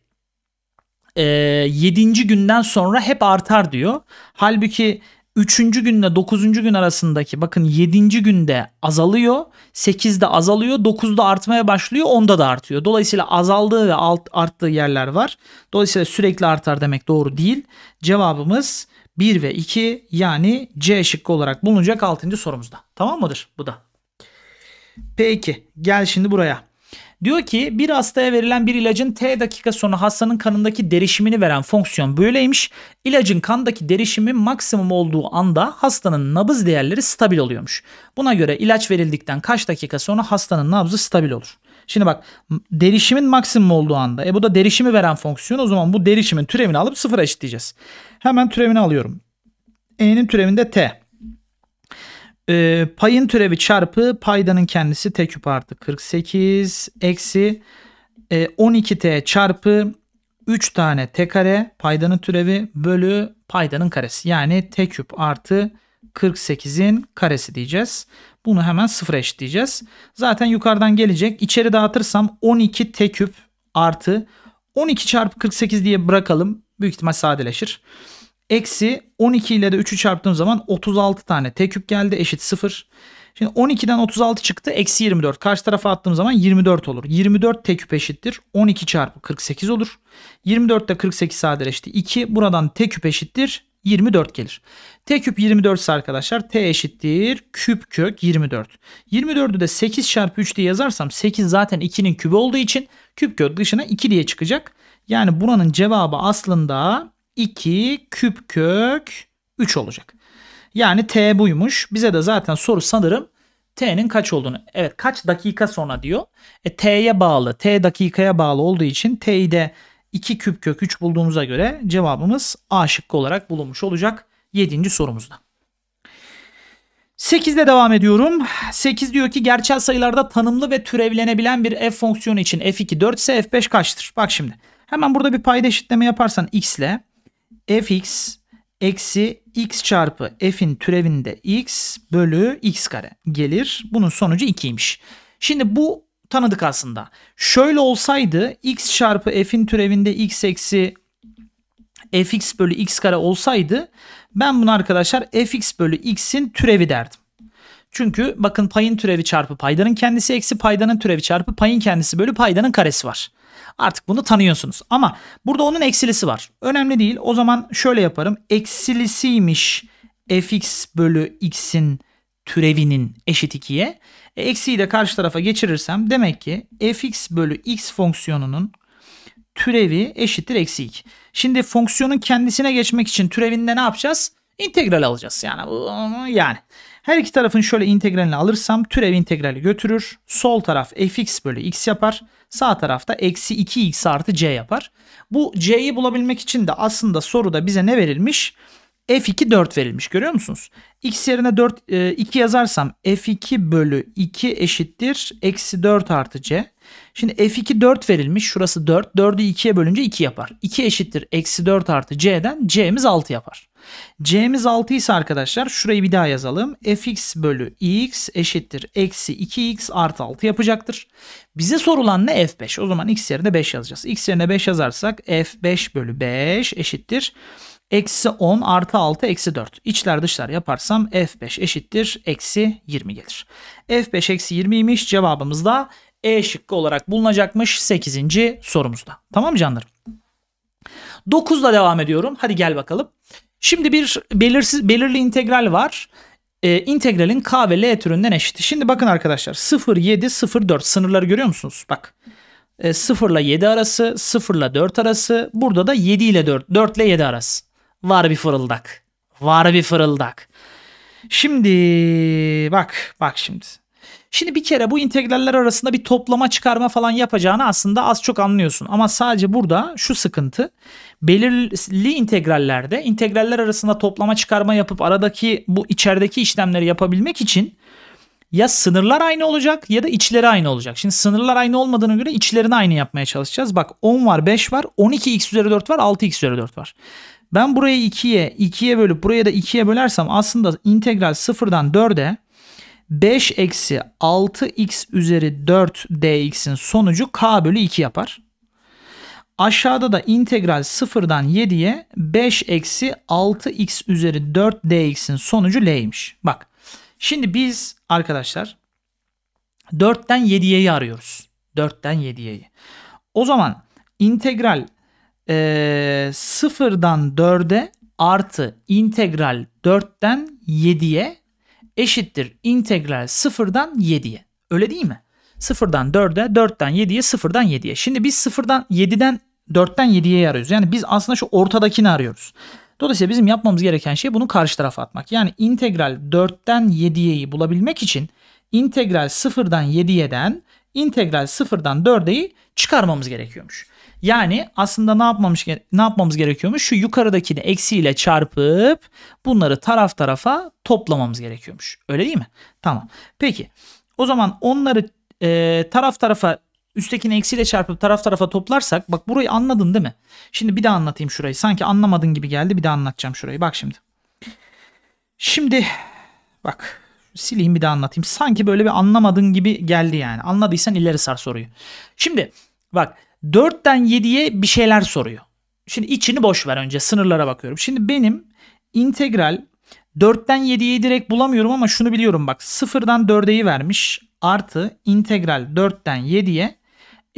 e, ee, 7. günden sonra hep artar diyor. Halbuki 3. günle 9. gün arasındaki bakın 7. günde azalıyor, 8'de azalıyor, 9'da artmaya başlıyor, 10'da da artıyor. Dolayısıyla azaldığı ve alt, arttığı yerler var. Dolayısıyla sürekli artar demek doğru değil. Cevabımız 1 ve 2 yani C şıkkı olarak bulunacak 6. sorumuzda. Tamam mıdır bu da? Peki gel şimdi buraya. Diyor ki bir hastaya verilen bir ilacın T dakika sonra hastanın kanındaki derişimini veren fonksiyon böyleymiş. İlacın kandaki derişimi maksimum olduğu anda hastanın nabız değerleri stabil oluyormuş. Buna göre ilaç verildikten kaç dakika sonra hastanın nabzı stabil olur. Şimdi bak derişimin maksimum olduğu anda. E bu da derişimi veren fonksiyon. O zaman bu derişimin türevini alıp sıfıra eşitleyeceğiz. Hemen türevini alıyorum. E'nin türevinde T. E, payın türevi çarpı paydanın kendisi t küp artı 48 eksi e, 12t çarpı 3 tane t kare paydanın türevi bölü paydanın karesi. Yani t küp artı 48'in karesi diyeceğiz. Bunu hemen sıfır eşitleyeceğiz. Zaten yukarıdan gelecek. İçeri dağıtırsam 12 t küp artı 12 çarpı 48 diye bırakalım. Büyük ihtimal sadeleşir. Eksi 12 ile de 3'ü çarptığım zaman 36 tane tek küp geldi eşit 0. Şimdi 12'den 36 çıktı eksi 24. Karşı tarafa attığım zaman 24 olur. 24 tek küp eşittir 12 çarpı 48 olur. 24 de 48 sadeleşti 2. Buradan tek küp eşittir 24 gelir. T küp 24 ise arkadaşlar T eşittir küp kök 24. 24'ü de 8 çarpı 3 diye yazarsam 8 zaten 2'nin kübü olduğu için küp kök dışına 2 diye çıkacak. Yani buranın cevabı aslında 2 küp kök 3 olacak. Yani t buymuş. Bize de zaten soru sanırım t'nin kaç olduğunu. Evet kaç dakika sonra diyor. E, t'ye bağlı. t dakikaya bağlı olduğu için t'yi de 2 küp kök 3 bulduğumuza göre cevabımız A şıkkı olarak bulunmuş olacak 7. sorumuzda. 8'de devam ediyorum. 8 diyor ki gerçel sayılarda tanımlı ve türevlenebilen bir f fonksiyonu için f2 4 ise f5 kaçtır? Bak şimdi hemen burada bir payda eşitleme yaparsan x ile fx eksi x çarpı f'in türevinde x bölü x kare gelir. Bunun sonucu 2'ymiş. Şimdi bu tanıdık aslında. Şöyle olsaydı x çarpı f'in türevinde x eksi fx bölü x kare olsaydı ben bunu arkadaşlar fx bölü x'in türevi derdim. Çünkü bakın payın türevi çarpı paydanın kendisi eksi paydanın türevi çarpı payın kendisi bölü paydanın karesi var. Artık bunu tanıyorsunuz. Ama burada onun eksilisi var. Önemli değil. O zaman şöyle yaparım. Eksilisiymiş fx bölü x'in türevinin eşit 2'ye. E, eksiyi de karşı tarafa geçirirsem demek ki fx bölü x fonksiyonunun türevi eşittir eksi 2. Şimdi fonksiyonun kendisine geçmek için türevinde ne yapacağız? İntegral alacağız yani. Yani her iki tarafın şöyle integralini alırsam türev integrali götürür. Sol taraf fx bölü x yapar. Sağ tarafta eksi 2x artı c yapar. Bu c'yi bulabilmek için de aslında soruda bize ne verilmiş? F2 4 verilmiş görüyor musunuz? X yerine 4 2 e, yazarsam F2 bölü 2 eşittir. Eksi 4 artı C. Şimdi F2 4 verilmiş. Şurası 4. 4'ü 2'ye bölünce 2 yapar. 2 eşittir. Eksi 4 artı C'den C'miz 6 yapar. C'miz 6 ise arkadaşlar şurayı bir daha yazalım. fx bölü x eşittir. Eksi 2x artı 6 yapacaktır. Bize sorulan ne? f5. O zaman x yerine 5 yazacağız. x yerine 5 yazarsak f5 bölü 5 eşittir. Eksi 10 artı 6 eksi 4. İçler dışlar yaparsam f5 eşittir. Eksi 20 gelir. f5 eksi 20 20'ymiş. Cevabımız da E şıkkı olarak bulunacakmış 8. sorumuzda. Tamam canlarım? 9'da devam ediyorum. Hadi gel bakalım. Şimdi bir belirsiz belirli integral var. E, integralin k ve l türünden eşit. Şimdi bakın arkadaşlar 0, 7, 0, 4 sınırları görüyor musunuz? Bak e, 0 ile 7 arası, 0 ile 4 arası. Burada da 7 ile 4, 4 ile 7 arası. Var bir fırıldak. Var bir fırıldak. Şimdi bak bak şimdi. Şimdi bir kere bu integraller arasında bir toplama çıkarma falan yapacağını aslında az çok anlıyorsun. Ama sadece burada şu sıkıntı belirli integrallerde integraller arasında toplama çıkarma yapıp aradaki bu içerideki işlemleri yapabilmek için ya sınırlar aynı olacak ya da içleri aynı olacak. Şimdi sınırlar aynı olmadığına göre içlerini aynı yapmaya çalışacağız. Bak 10 var 5 var 12x üzeri 4 var 6x üzeri 4 var. Ben burayı 2'ye 2'ye bölüp buraya da 2'ye bölersem aslında integral 0'dan 4'e 5 eksi 6x üzeri 4 dx'in sonucu k bölü 2 yapar. Aşağıda da integral 0'dan 7'ye 5 eksi 6x üzeri 4dx'in sonucu l'ymiş. Bak şimdi biz arkadaşlar 4'ten 7'yeyi arıyoruz. 4'ten 7'yeyi. O zaman integral e, 0'dan 4'e artı integral 4'ten 7'ye eşittir integral 0'dan 7'ye. Öyle değil mi? 0'dan 4'e, 4'ten 7'ye, 0'dan 7'ye. Şimdi biz 0'dan 7'den 4'ten 7'ye arıyoruz. Yani biz aslında şu ortadakini arıyoruz. Dolayısıyla bizim yapmamız gereken şey bunu karşı tarafa atmak. Yani integral 4'ten 7'yeyi bulabilmek için integral 0'dan 7'den integral 0'dan 4'eyi çıkarmamız gerekiyormuş. Yani aslında ne yapmamış ne yapmamız gerekiyormuş? Şu yukarıdakini eksiyle çarpıp bunları taraf tarafa toplamamız gerekiyormuş. Öyle değil mi? Tamam. Peki. O zaman onları e, taraf tarafa Üsttekini eksiyle çarpıp taraf tarafa toplarsak bak burayı anladın değil mi? Şimdi bir daha anlatayım şurayı. Sanki anlamadın gibi geldi bir daha anlatacağım şurayı. Bak şimdi. Şimdi bak sileyim bir daha anlatayım. Sanki böyle bir anlamadın gibi geldi yani. Anladıysan ileri sar soruyu. Şimdi bak 4'ten 7'ye bir şeyler soruyor. Şimdi içini boş ver önce sınırlara bakıyorum. Şimdi benim integral 4'ten 7'yi direkt bulamıyorum ama şunu biliyorum bak. 0'dan 4'eyi vermiş artı integral 4'ten 7'ye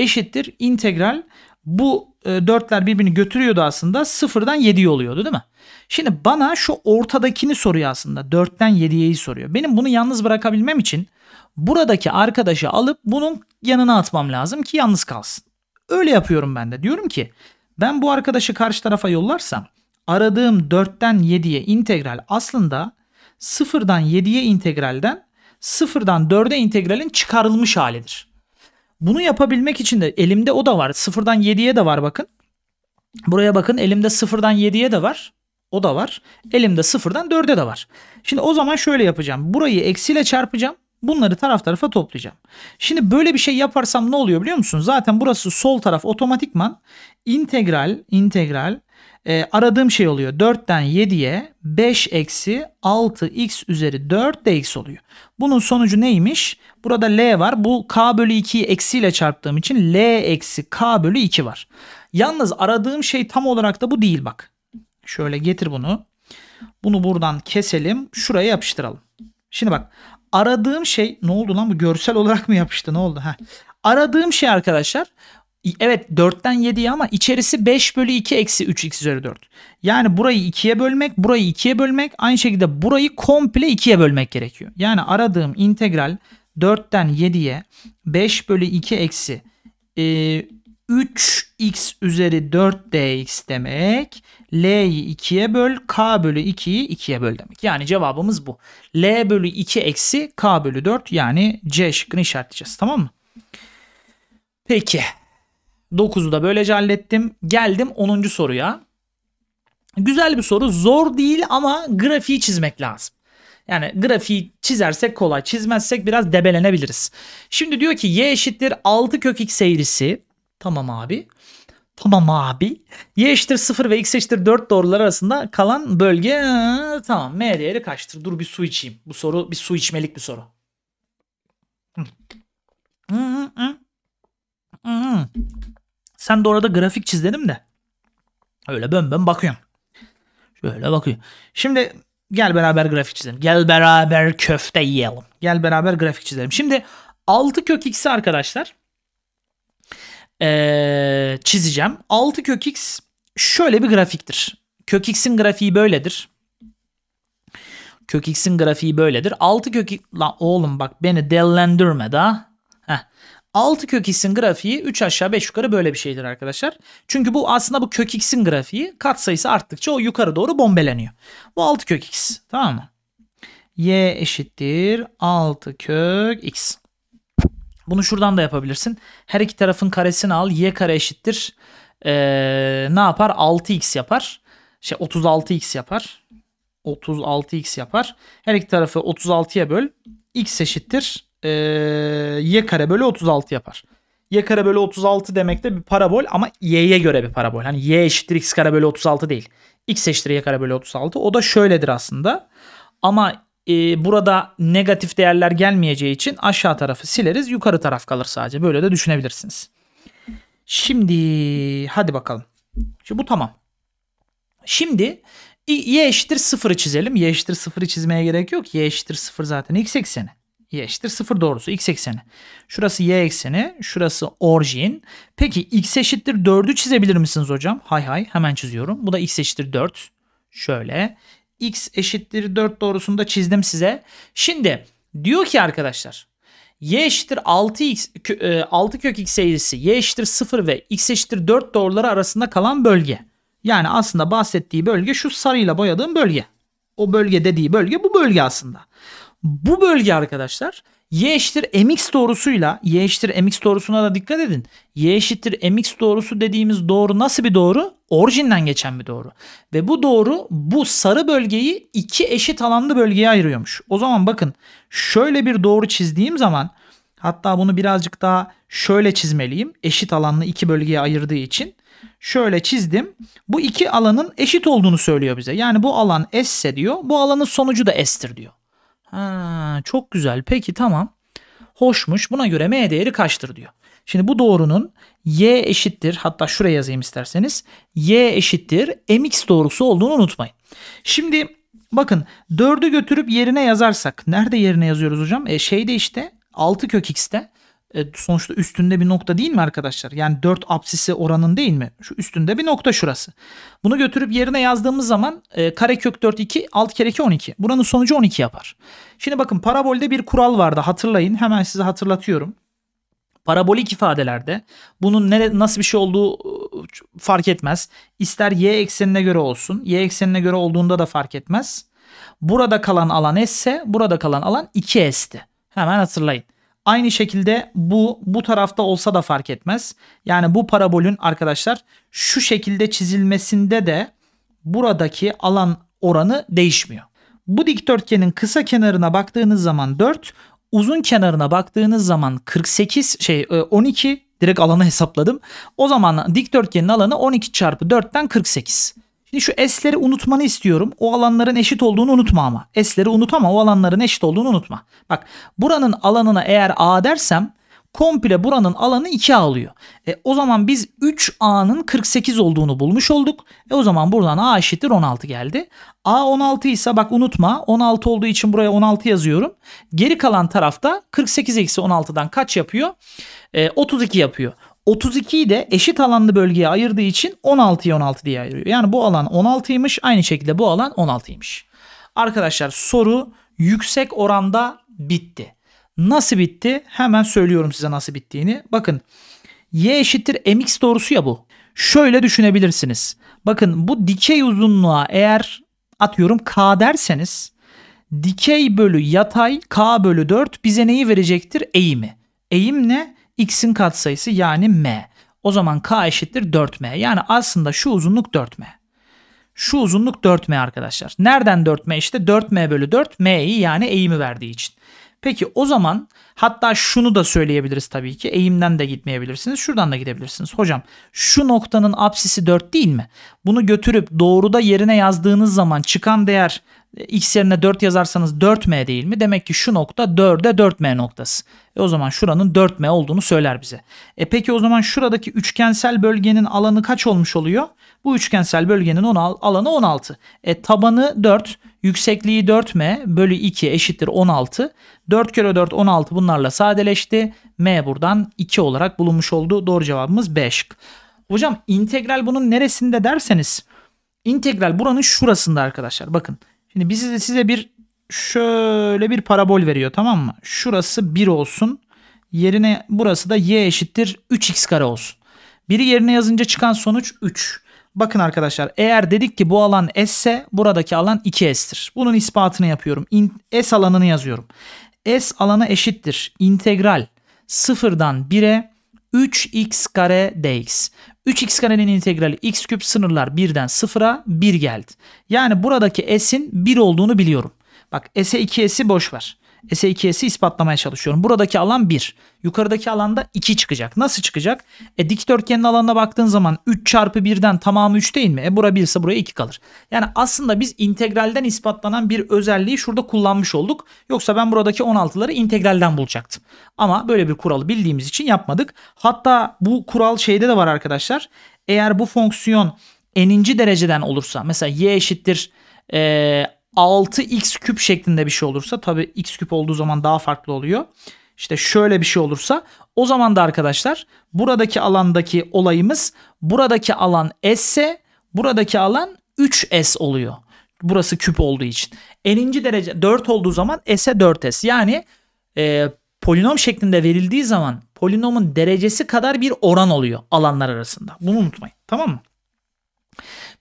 eşittir integral bu e, dörtler birbirini götürüyordu aslında sıfırdan 7'ye oluyordu değil mi? Şimdi bana şu ortadakini soruyor aslında 4'ten 7'yeyi soruyor. Benim bunu yalnız bırakabilmem için buradaki arkadaşı alıp bunun yanına atmam lazım ki yalnız kalsın. Öyle yapıyorum ben de diyorum ki ben bu arkadaşı karşı tarafa yollarsam aradığım 4'ten 7'ye integral aslında sıfırdan 7'ye integralden sıfırdan 4'e integralin çıkarılmış halidir. Bunu yapabilmek için de elimde o da var. Sıfırdan 7'ye de var bakın. Buraya bakın elimde sıfırdan 7'ye de var. O da var. Elimde sıfırdan 4'e de var. Şimdi o zaman şöyle yapacağım. Burayı eksiyle çarpacağım. Bunları taraf tarafa toplayacağım. Şimdi böyle bir şey yaparsam ne oluyor biliyor musun? Zaten burası sol taraf otomatikman integral integral e, aradığım şey oluyor. 4'ten 7'ye 5 eksi 6x üzeri 4 dx oluyor. Bunun sonucu neymiş? Burada L var. Bu k bölü 2'yi eksiyle çarptığım için L eksi k bölü 2 var. Yalnız aradığım şey tam olarak da bu değil bak. Şöyle getir bunu. Bunu buradan keselim. Şuraya yapıştıralım. Şimdi bak aradığım şey ne oldu lan bu görsel olarak mı yapıştı ne oldu? Heh. Aradığım şey arkadaşlar Evet 4'ten 7'ye ama içerisi 5 bölü 2 eksi 3x üzeri 4. Yani burayı 2'ye bölmek, burayı 2'ye bölmek, aynı şekilde burayı komple 2'ye bölmek gerekiyor. Yani aradığım integral 4'ten 7'ye 5 bölü 2 eksi e, 3x üzeri 4 dx demek. L'yi 2'ye böl, k bölü 2'yi 2'ye böl demek. Yani cevabımız bu. L bölü 2 eksi k bölü 4 yani C şıkkını işaretleyeceğiz tamam mı? Peki. 9'u da böylece hallettim. Geldim 10. soruya. Güzel bir soru. Zor değil ama grafiği çizmek lazım. Yani grafiği çizersek kolay, çizmezsek biraz debelenebiliriz. Şimdi diyor ki y eşittir 6 kök x eğrisi. Tamam abi. Tamam abi. Y eşittir 0 ve x eşittir 4 doğrular arasında kalan bölge tamam. M değeri kaçtır? Dur bir su içeyim. Bu soru bir su içmelik bir soru. Hmm. Hmm. Hmm. Sen de orada grafik çiz dedim de. Öyle bön bön bakıyorsun. Şöyle bakıyorum. Şimdi gel beraber grafik çizelim. Gel beraber köfte yiyelim. Gel beraber grafik çizelim. Şimdi 6 kök x'i arkadaşlar ee, çizeceğim. 6 kök x şöyle bir grafiktir. Kök x'in grafiği böyledir. Kök x'in grafiği böyledir. 6 kök... Lan oğlum bak beni dellendirme daha. 6 kök x'in grafiği 3 aşağı 5 yukarı böyle bir şeydir arkadaşlar. Çünkü bu aslında bu kök x'in grafiği katsayısı arttıkça o yukarı doğru bombeleniyor. Bu 6 kök x tamam mı? y eşittir 6 kök x. Bunu şuradan da yapabilirsin. Her iki tarafın karesini al. y kare eşittir. Ee, ne yapar? 6x yapar. Şey 36x yapar. 36x yapar. Her iki tarafı 36'ya böl. x eşittir e, y kare bölü 36 yapar. y kare bölü 36 demek de bir parabol ama y'ye göre bir parabol. Hani y eşittir x kare bölü 36 değil. x eşittir y kare bölü 36. O da şöyledir aslında. Ama e, burada negatif değerler gelmeyeceği için aşağı tarafı sileriz. Yukarı taraf kalır sadece. Böyle de düşünebilirsiniz. Şimdi hadi bakalım. Şimdi bu tamam. Şimdi y eşittir 0'ı çizelim. Y eşittir 0'ı çizmeye gerek yok. Y eşittir 0 zaten x ekseni y eşittir 0 doğrusu x ekseni. Şurası y ekseni, şurası orijin. Peki x eşittir 4'ü çizebilir misiniz hocam? Hay hay hemen çiziyorum. Bu da x eşittir 4. Şöyle x eşittir 4 doğrusunda çizdim size. Şimdi diyor ki arkadaşlar y eşittir 6x 6 e, kök x eğrisi y eşittir 0 ve x eşittir 4 doğruları arasında kalan bölge. Yani aslında bahsettiği bölge şu sarıyla boyadığım bölge. O bölge dediği bölge bu bölge aslında. Bu bölge arkadaşlar y eşittir mx doğrusuyla y eşittir mx doğrusuna da dikkat edin. y eşittir mx doğrusu dediğimiz doğru nasıl bir doğru? Orijinden geçen bir doğru. Ve bu doğru bu sarı bölgeyi iki eşit alanlı bölgeye ayırıyormuş. O zaman bakın şöyle bir doğru çizdiğim zaman hatta bunu birazcık daha şöyle çizmeliyim. Eşit alanlı iki bölgeye ayırdığı için şöyle çizdim. Bu iki alanın eşit olduğunu söylüyor bize. Yani bu alan S diyor. Bu alanın sonucu da S'tir diyor. Ha, çok güzel. Peki tamam. Hoşmuş. Buna göre m değeri kaçtır diyor. Şimdi bu doğrunun y eşittir. Hatta şuraya yazayım isterseniz. y eşittir mx doğrusu olduğunu unutmayın. Şimdi bakın 4'ü götürüp yerine yazarsak. Nerede yerine yazıyoruz hocam? E, şeyde işte 6 kök x'te e, sonuçta üstünde bir nokta değil mi arkadaşlar? Yani 4 apsisi oranın değil mi? Şu üstünde bir nokta şurası. Bunu götürüp yerine yazdığımız zaman e, karekök 4 2 alt kere 2 12. Buranın sonucu 12 yapar. Şimdi bakın parabolde bir kural vardı hatırlayın. Hemen size hatırlatıyorum. Parabolik ifadelerde bunun nere, nasıl bir şey olduğu e, fark etmez. İster y eksenine göre olsun. Y eksenine göre olduğunda da fark etmez. Burada kalan alan s ise burada kalan alan 2s'ti. Hemen hatırlayın. Aynı şekilde bu bu tarafta olsa da fark etmez. Yani bu parabolün arkadaşlar şu şekilde çizilmesinde de buradaki alan oranı değişmiyor. Bu dikdörtgenin kısa kenarına baktığınız zaman 4, uzun kenarına baktığınız zaman 48 şey 12 e, direkt alanı hesapladım. O zaman dikdörtgenin alanı 12 çarpı 4'ten 48. Şimdi şu S'leri unutmanı istiyorum. O alanların eşit olduğunu unutma ama. S'leri unut ama o alanların eşit olduğunu unutma. Bak buranın alanına eğer A dersem komple buranın alanı 2A alıyor. E, o zaman biz 3A'nın 48 olduğunu bulmuş olduk. E, o zaman buradan A eşittir 16 geldi. A 16 ise bak unutma 16 olduğu için buraya 16 yazıyorum. Geri kalan tarafta 48 eksi 16'dan kaç yapıyor? E, 32 yapıyor. 32'yi de eşit alanlı bölgeye ayırdığı için 16'ya 16 diye ayırıyor. Yani bu alan 16'ymış aynı şekilde bu alan 16'ymış. Arkadaşlar soru yüksek oranda bitti. Nasıl bitti? Hemen söylüyorum size nasıl bittiğini. Bakın y eşittir mx doğrusu ya bu. Şöyle düşünebilirsiniz. Bakın bu dikey uzunluğa eğer atıyorum k derseniz dikey bölü yatay k bölü 4 bize neyi verecektir? Eğimi. Eğim ne? x'in katsayısı yani m. O zaman k eşittir 4m. Yani aslında şu uzunluk 4m. Şu uzunluk 4m arkadaşlar. Nereden 4m? İşte 4m bölü 4 m'yi yani eğimi verdiği için. Peki o zaman hatta şunu da söyleyebiliriz tabii ki. Eğimden de gitmeyebilirsiniz. Şuradan da gidebilirsiniz. Hocam şu noktanın apsisi 4 değil mi? Bunu götürüp doğruda yerine yazdığınız zaman çıkan değer e, x yerine 4 yazarsanız 4m değil mi? Demek ki şu nokta 4'e 4m noktası. E o zaman şuranın 4m olduğunu söyler bize. E peki o zaman şuradaki üçgensel bölgenin alanı kaç olmuş oluyor? Bu üçgensel bölgenin alanı 16. E tabanı 4. Yüksekliği 4m bölü 2 eşittir 16. 4 kere 4 16 bunlarla sadeleşti. m buradan 2 olarak bulunmuş oldu. Doğru cevabımız B şık. Hocam integral bunun neresinde derseniz integral buranın şurasında arkadaşlar. Bakın şimdi biz size, size bir şöyle bir parabol veriyor tamam mı? Şurası 1 olsun. Yerine burası da y eşittir 3x kare olsun. Biri yerine yazınca çıkan sonuç 3. Bakın arkadaşlar eğer dedik ki bu alan S ise buradaki alan 2S'tir. Bunun ispatını yapıyorum. İn, S alanını yazıyorum. S alanı eşittir. İntegral sıfırdan 1'e 3x kare dx. 3x karenin integrali x küp sınırlar 1'den 0'a 1 geldi. Yani buradaki s'in 1 olduğunu biliyorum. Bak s'e 2s'i boş ver. S2S'i e ispatlamaya çalışıyorum. Buradaki alan 1. Yukarıdaki alanda 2 çıkacak. Nasıl çıkacak? E dikdörtgenin alanına baktığın zaman 3 çarpı 1'den tamamı 3 değil mi? E bura 1 ise buraya 2 kalır. Yani aslında biz integralden ispatlanan bir özelliği şurada kullanmış olduk. Yoksa ben buradaki 16'ları integralden bulacaktım. Ama böyle bir kuralı bildiğimiz için yapmadık. Hatta bu kural şeyde de var arkadaşlar. Eğer bu fonksiyon n'inci dereceden olursa mesela y eşittir e, 6x küp şeklinde bir şey olursa tabii x küp olduğu zaman daha farklı oluyor. İşte şöyle bir şey olursa o zaman da arkadaşlar buradaki alandaki olayımız buradaki alan s ise buradaki alan 3s oluyor. Burası küp olduğu için. Eninci derece 4 olduğu zaman s'e 4s. Yani e, polinom şeklinde verildiği zaman polinomun derecesi kadar bir oran oluyor alanlar arasında. Bunu unutmayın. Tamam mı?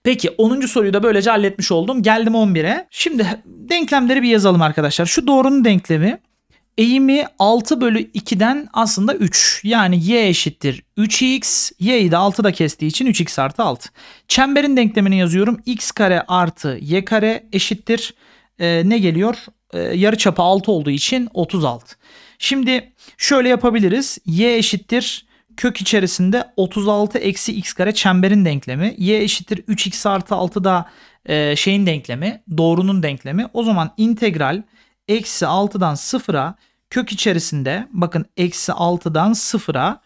Peki 10. soruyu da böylece halletmiş oldum. Geldim 11'e. Şimdi denklemleri bir yazalım arkadaşlar. Şu doğrunun denklemi eğimi 6 bölü 2'den aslında 3. Yani y eşittir 3x. Y'yi de da kestiği için 3x artı 6. Çemberin denklemini yazıyorum. x kare artı y kare eşittir. Ee, ne geliyor? Ee, yarı çapı 6 olduğu için 36. Şimdi şöyle yapabiliriz. y eşittir Kök içerisinde 36 eksi x kare çemberin denklemi. Y eşittir 3x artı 6 da e, şeyin denklemi. Doğrunun denklemi. O zaman integral eksi 6'dan 0'a kök içerisinde bakın eksi 6'dan 0'a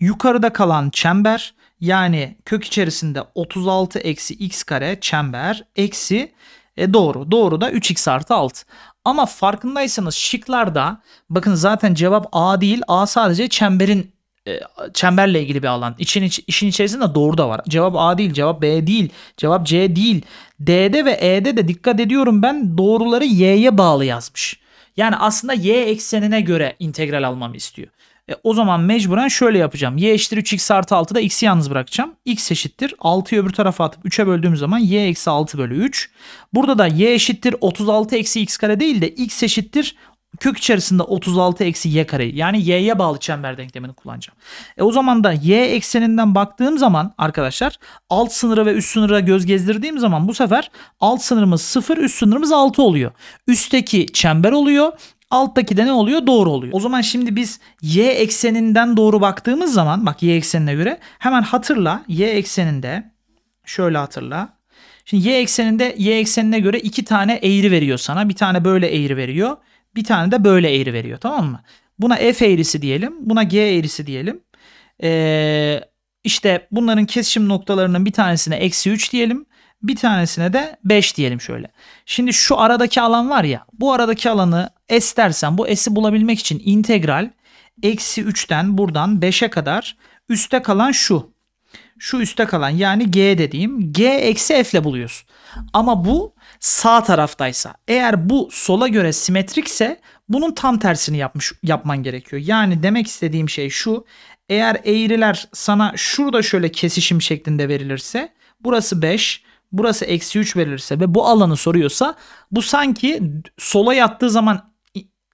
yukarıda kalan çember yani kök içerisinde 36 eksi x kare çember eksi e doğru. Doğru da 3x artı 6. Ama farkındaysanız şıklarda bakın zaten cevap A değil. A sadece çemberin e, çemberle ilgili bir alan. İçin, iç, işin içerisinde doğru da var. Cevap A değil, cevap B değil, cevap C değil. D'de ve E'de de dikkat ediyorum ben doğruları Y'ye bağlı yazmış. Yani aslında Y eksenine göre integral almamı istiyor. E, o zaman mecburen şöyle yapacağım. Y eşittir 3x artı 6'da x'i yalnız bırakacağım. x eşittir 6'yı öbür tarafa atıp 3'e böldüğüm zaman y eksi 6 bölü 3. Burada da y eşittir 36 eksi x kare değil de x eşittir kök içerisinde 36 eksi y kare yani y'ye bağlı çember denklemini kullanacağım. E o zaman da y ekseninden baktığım zaman arkadaşlar alt sınırı ve üst sınırı göz gezdirdiğim zaman bu sefer alt sınırımız 0 üst sınırımız 6 oluyor. Üstteki çember oluyor. Alttaki de ne oluyor? Doğru oluyor. O zaman şimdi biz y ekseninden doğru baktığımız zaman bak y eksenine göre hemen hatırla y ekseninde şöyle hatırla. Şimdi y ekseninde y eksenine göre iki tane eğri veriyor sana. Bir tane böyle eğri veriyor. Bir tane de böyle eğri veriyor tamam mı? Buna F eğrisi diyelim. Buna G eğrisi diyelim. Ee, işte bunların kesişim noktalarının bir tanesine eksi 3 diyelim. Bir tanesine de 5 diyelim şöyle. Şimdi şu aradaki alan var ya. Bu aradaki alanı S dersen bu S'i bulabilmek için integral eksi 3'ten buradan 5'e kadar üste kalan şu. Şu üste kalan yani G dediğim G eksi F ile buluyorsun. Ama bu sağ taraftaysa eğer bu sola göre simetrikse bunun tam tersini yapmış yapman gerekiyor. Yani demek istediğim şey şu. Eğer eğriler sana şurada şöyle kesişim şeklinde verilirse burası 5 burası eksi 3 verilirse ve bu alanı soruyorsa bu sanki sola yattığı zaman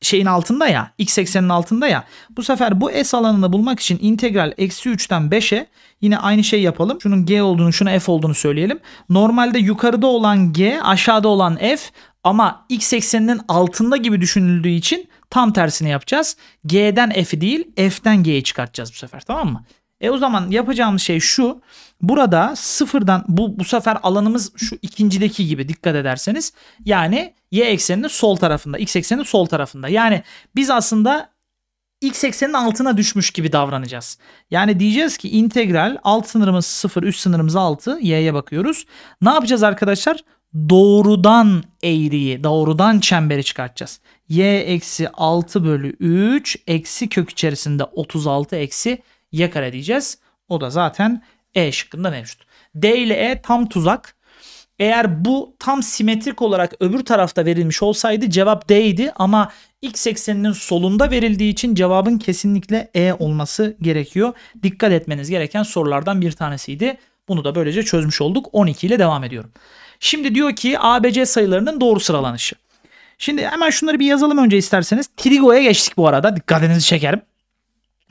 şeyin altında ya x eksenin altında ya bu sefer bu s alanını bulmak için integral eksi 3'ten 5'e yine aynı şey yapalım. Şunun g olduğunu şuna f olduğunu söyleyelim. Normalde yukarıda olan g aşağıda olan f ama x ekseninin altında gibi düşünüldüğü için tam tersini yapacağız. G'den f'i değil f'den g'yi çıkartacağız bu sefer tamam mı? E o zaman yapacağımız şey şu. Burada sıfırdan bu, bu sefer alanımız şu ikincideki gibi dikkat ederseniz. Yani y ekseninin sol tarafında, x ekseninin sol tarafında. Yani biz aslında x eksenin altına düşmüş gibi davranacağız. Yani diyeceğiz ki integral alt sınırımız 0, üst sınırımız 6. Y'ye bakıyoruz. Ne yapacağız arkadaşlar? Doğrudan eğriyi, doğrudan çemberi çıkartacağız. y eksi 6 bölü 3 eksi kök içerisinde 36 eksi y kare diyeceğiz. O da zaten E şıkkında mevcut. D ile E tam tuzak. Eğer bu tam simetrik olarak öbür tarafta verilmiş olsaydı cevap D idi ama x ekseninin solunda verildiği için cevabın kesinlikle E olması gerekiyor. Dikkat etmeniz gereken sorulardan bir tanesiydi. Bunu da böylece çözmüş olduk. 12 ile devam ediyorum. Şimdi diyor ki ABC sayılarının doğru sıralanışı. Şimdi hemen şunları bir yazalım önce isterseniz. Trigo'ya geçtik bu arada. Dikkatinizi çekerim.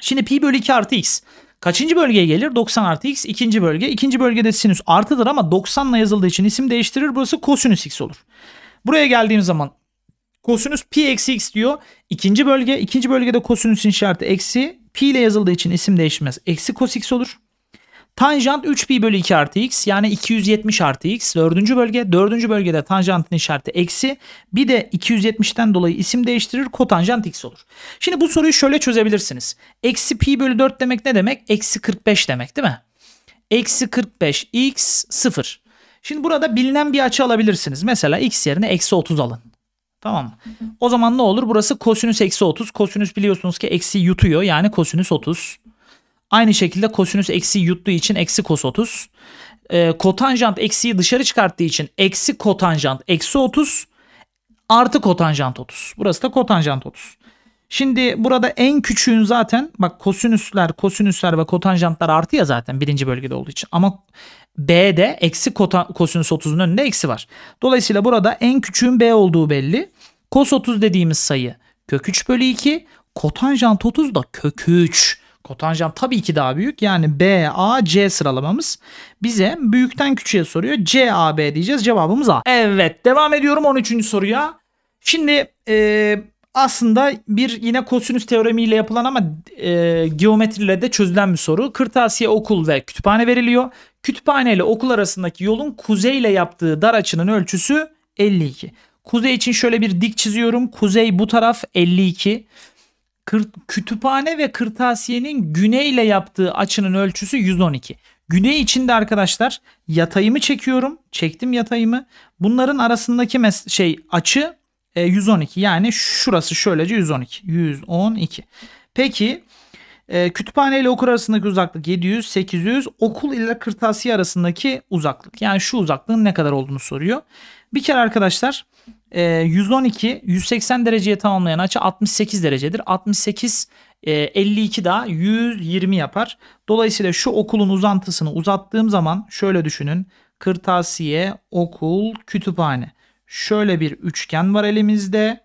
Şimdi pi bölü 2 artı x. Kaçıncı bölgeye gelir? 90 artı x ikinci bölge. İkinci bölgede sinüs artıdır ama 90 ile yazıldığı için isim değiştirir. Burası kosinüs x olur. Buraya geldiğim zaman kosinüs pi eksi x diyor. İkinci bölge. ikinci bölgede kosinüsün işareti eksi. Pi ile yazıldığı için isim değişmez. Eksi cos x olur. Tanjant 3pi bölü 2 artı x yani 270 artı x. Dördüncü bölge. Dördüncü bölgede tanjantın işareti eksi. Bir de 270'ten dolayı isim değiştirir. Kotanjant x olur. Şimdi bu soruyu şöyle çözebilirsiniz. Eksi pi bölü 4 demek ne demek? Eksi 45 demek değil mi? Eksi 45 x 0. Şimdi burada bilinen bir açı alabilirsiniz. Mesela x yerine eksi 30 alın. Tamam O zaman ne olur? Burası kosinüs eksi 30. Kosinüs biliyorsunuz ki eksi yutuyor. Yani kosinüs 30. Aynı şekilde kosinüs eksi yuttuğu için eksi kos 30. E, ee, kotanjant eksiyi dışarı çıkarttığı için eksi kotanjant eksi 30 artı kotanjant 30. Burası da kotanjant 30. Şimdi burada en küçüğün zaten bak kosinüsler, kosinüsler ve kotanjantlar artı ya zaten birinci bölgede olduğu için. Ama B'de eksi kota, kosinüs 30'un önünde eksi var. Dolayısıyla burada en küçüğün B olduğu belli. Kos 30 dediğimiz sayı kök 3 bölü 2. Kotanjant 30 da kök 3. Kotanjant tabii ki daha büyük. Yani B, A, C sıralamamız bize büyükten küçüğe soruyor. C, A, B diyeceğiz. Cevabımız A. Evet devam ediyorum 13. soruya. Şimdi e, aslında bir yine kosinüs teoremiyle yapılan ama e, geometriyle de çözülen bir soru. Kırtasiye okul ve kütüphane veriliyor. Kütüphane ile okul arasındaki yolun kuzey ile yaptığı dar açının ölçüsü 52. Kuzey için şöyle bir dik çiziyorum. Kuzey bu taraf 52. Kır, kütüphane ve kırtasiyenin güney ile yaptığı açının ölçüsü 112. Güney içinde arkadaşlar yatayımı çekiyorum. Çektim yatayımı. Bunların arasındaki mes şey açı e, 112. Yani şurası şöylece 112. 112. Peki e, kütüphane ile okul arasındaki uzaklık 700, 800. Okul ile kırtasiye arasındaki uzaklık. Yani şu uzaklığın ne kadar olduğunu soruyor. Bir kere arkadaşlar e, 112 180 dereceye tamamlayan açı 68 derecedir. 68 e, 52 daha 120 yapar. Dolayısıyla şu okulun uzantısını uzattığım zaman şöyle düşünün. Kırtasiye, okul, kütüphane. Şöyle bir üçgen var elimizde.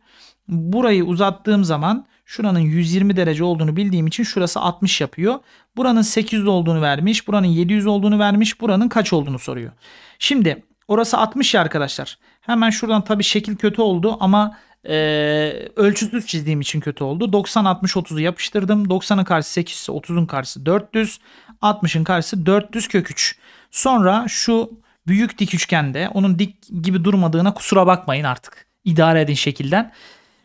Burayı uzattığım zaman şuranın 120 derece olduğunu bildiğim için şurası 60 yapıyor. Buranın 800 olduğunu vermiş. Buranın 700 olduğunu vermiş. Buranın kaç olduğunu soruyor. Şimdi orası 60 ya arkadaşlar. Hemen şuradan tabi şekil kötü oldu ama e, ölçüsüz çizdiğim için kötü oldu. 90 60 30'u yapıştırdım. 90'ın karşısı 8 ise 30'un karşısı 400. 60'ın karşısı 400 kök 3. Sonra şu büyük dik üçgende onun dik gibi durmadığına kusura bakmayın artık. İdare edin şekilden.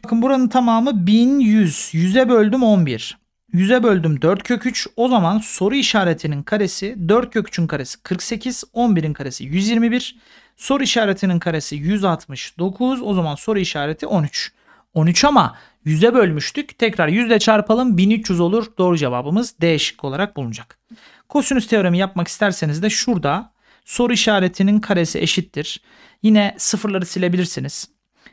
Bakın buranın tamamı 1100. 100'e böldüm 11. 100'e böldüm 4 kök 3. O zaman soru işaretinin karesi 4 kök 3'ün karesi 48. 11'in karesi 121. Soru işaretinin karesi 169. O zaman soru işareti 13. 13 ama 100'e bölmüştük. Tekrar 100 ile çarpalım 1300 olur. Doğru cevabımız D şıkkı olarak bulunacak. Kosinüs teoremi yapmak isterseniz de şurada soru işaretinin karesi eşittir. Yine sıfırları silebilirsiniz.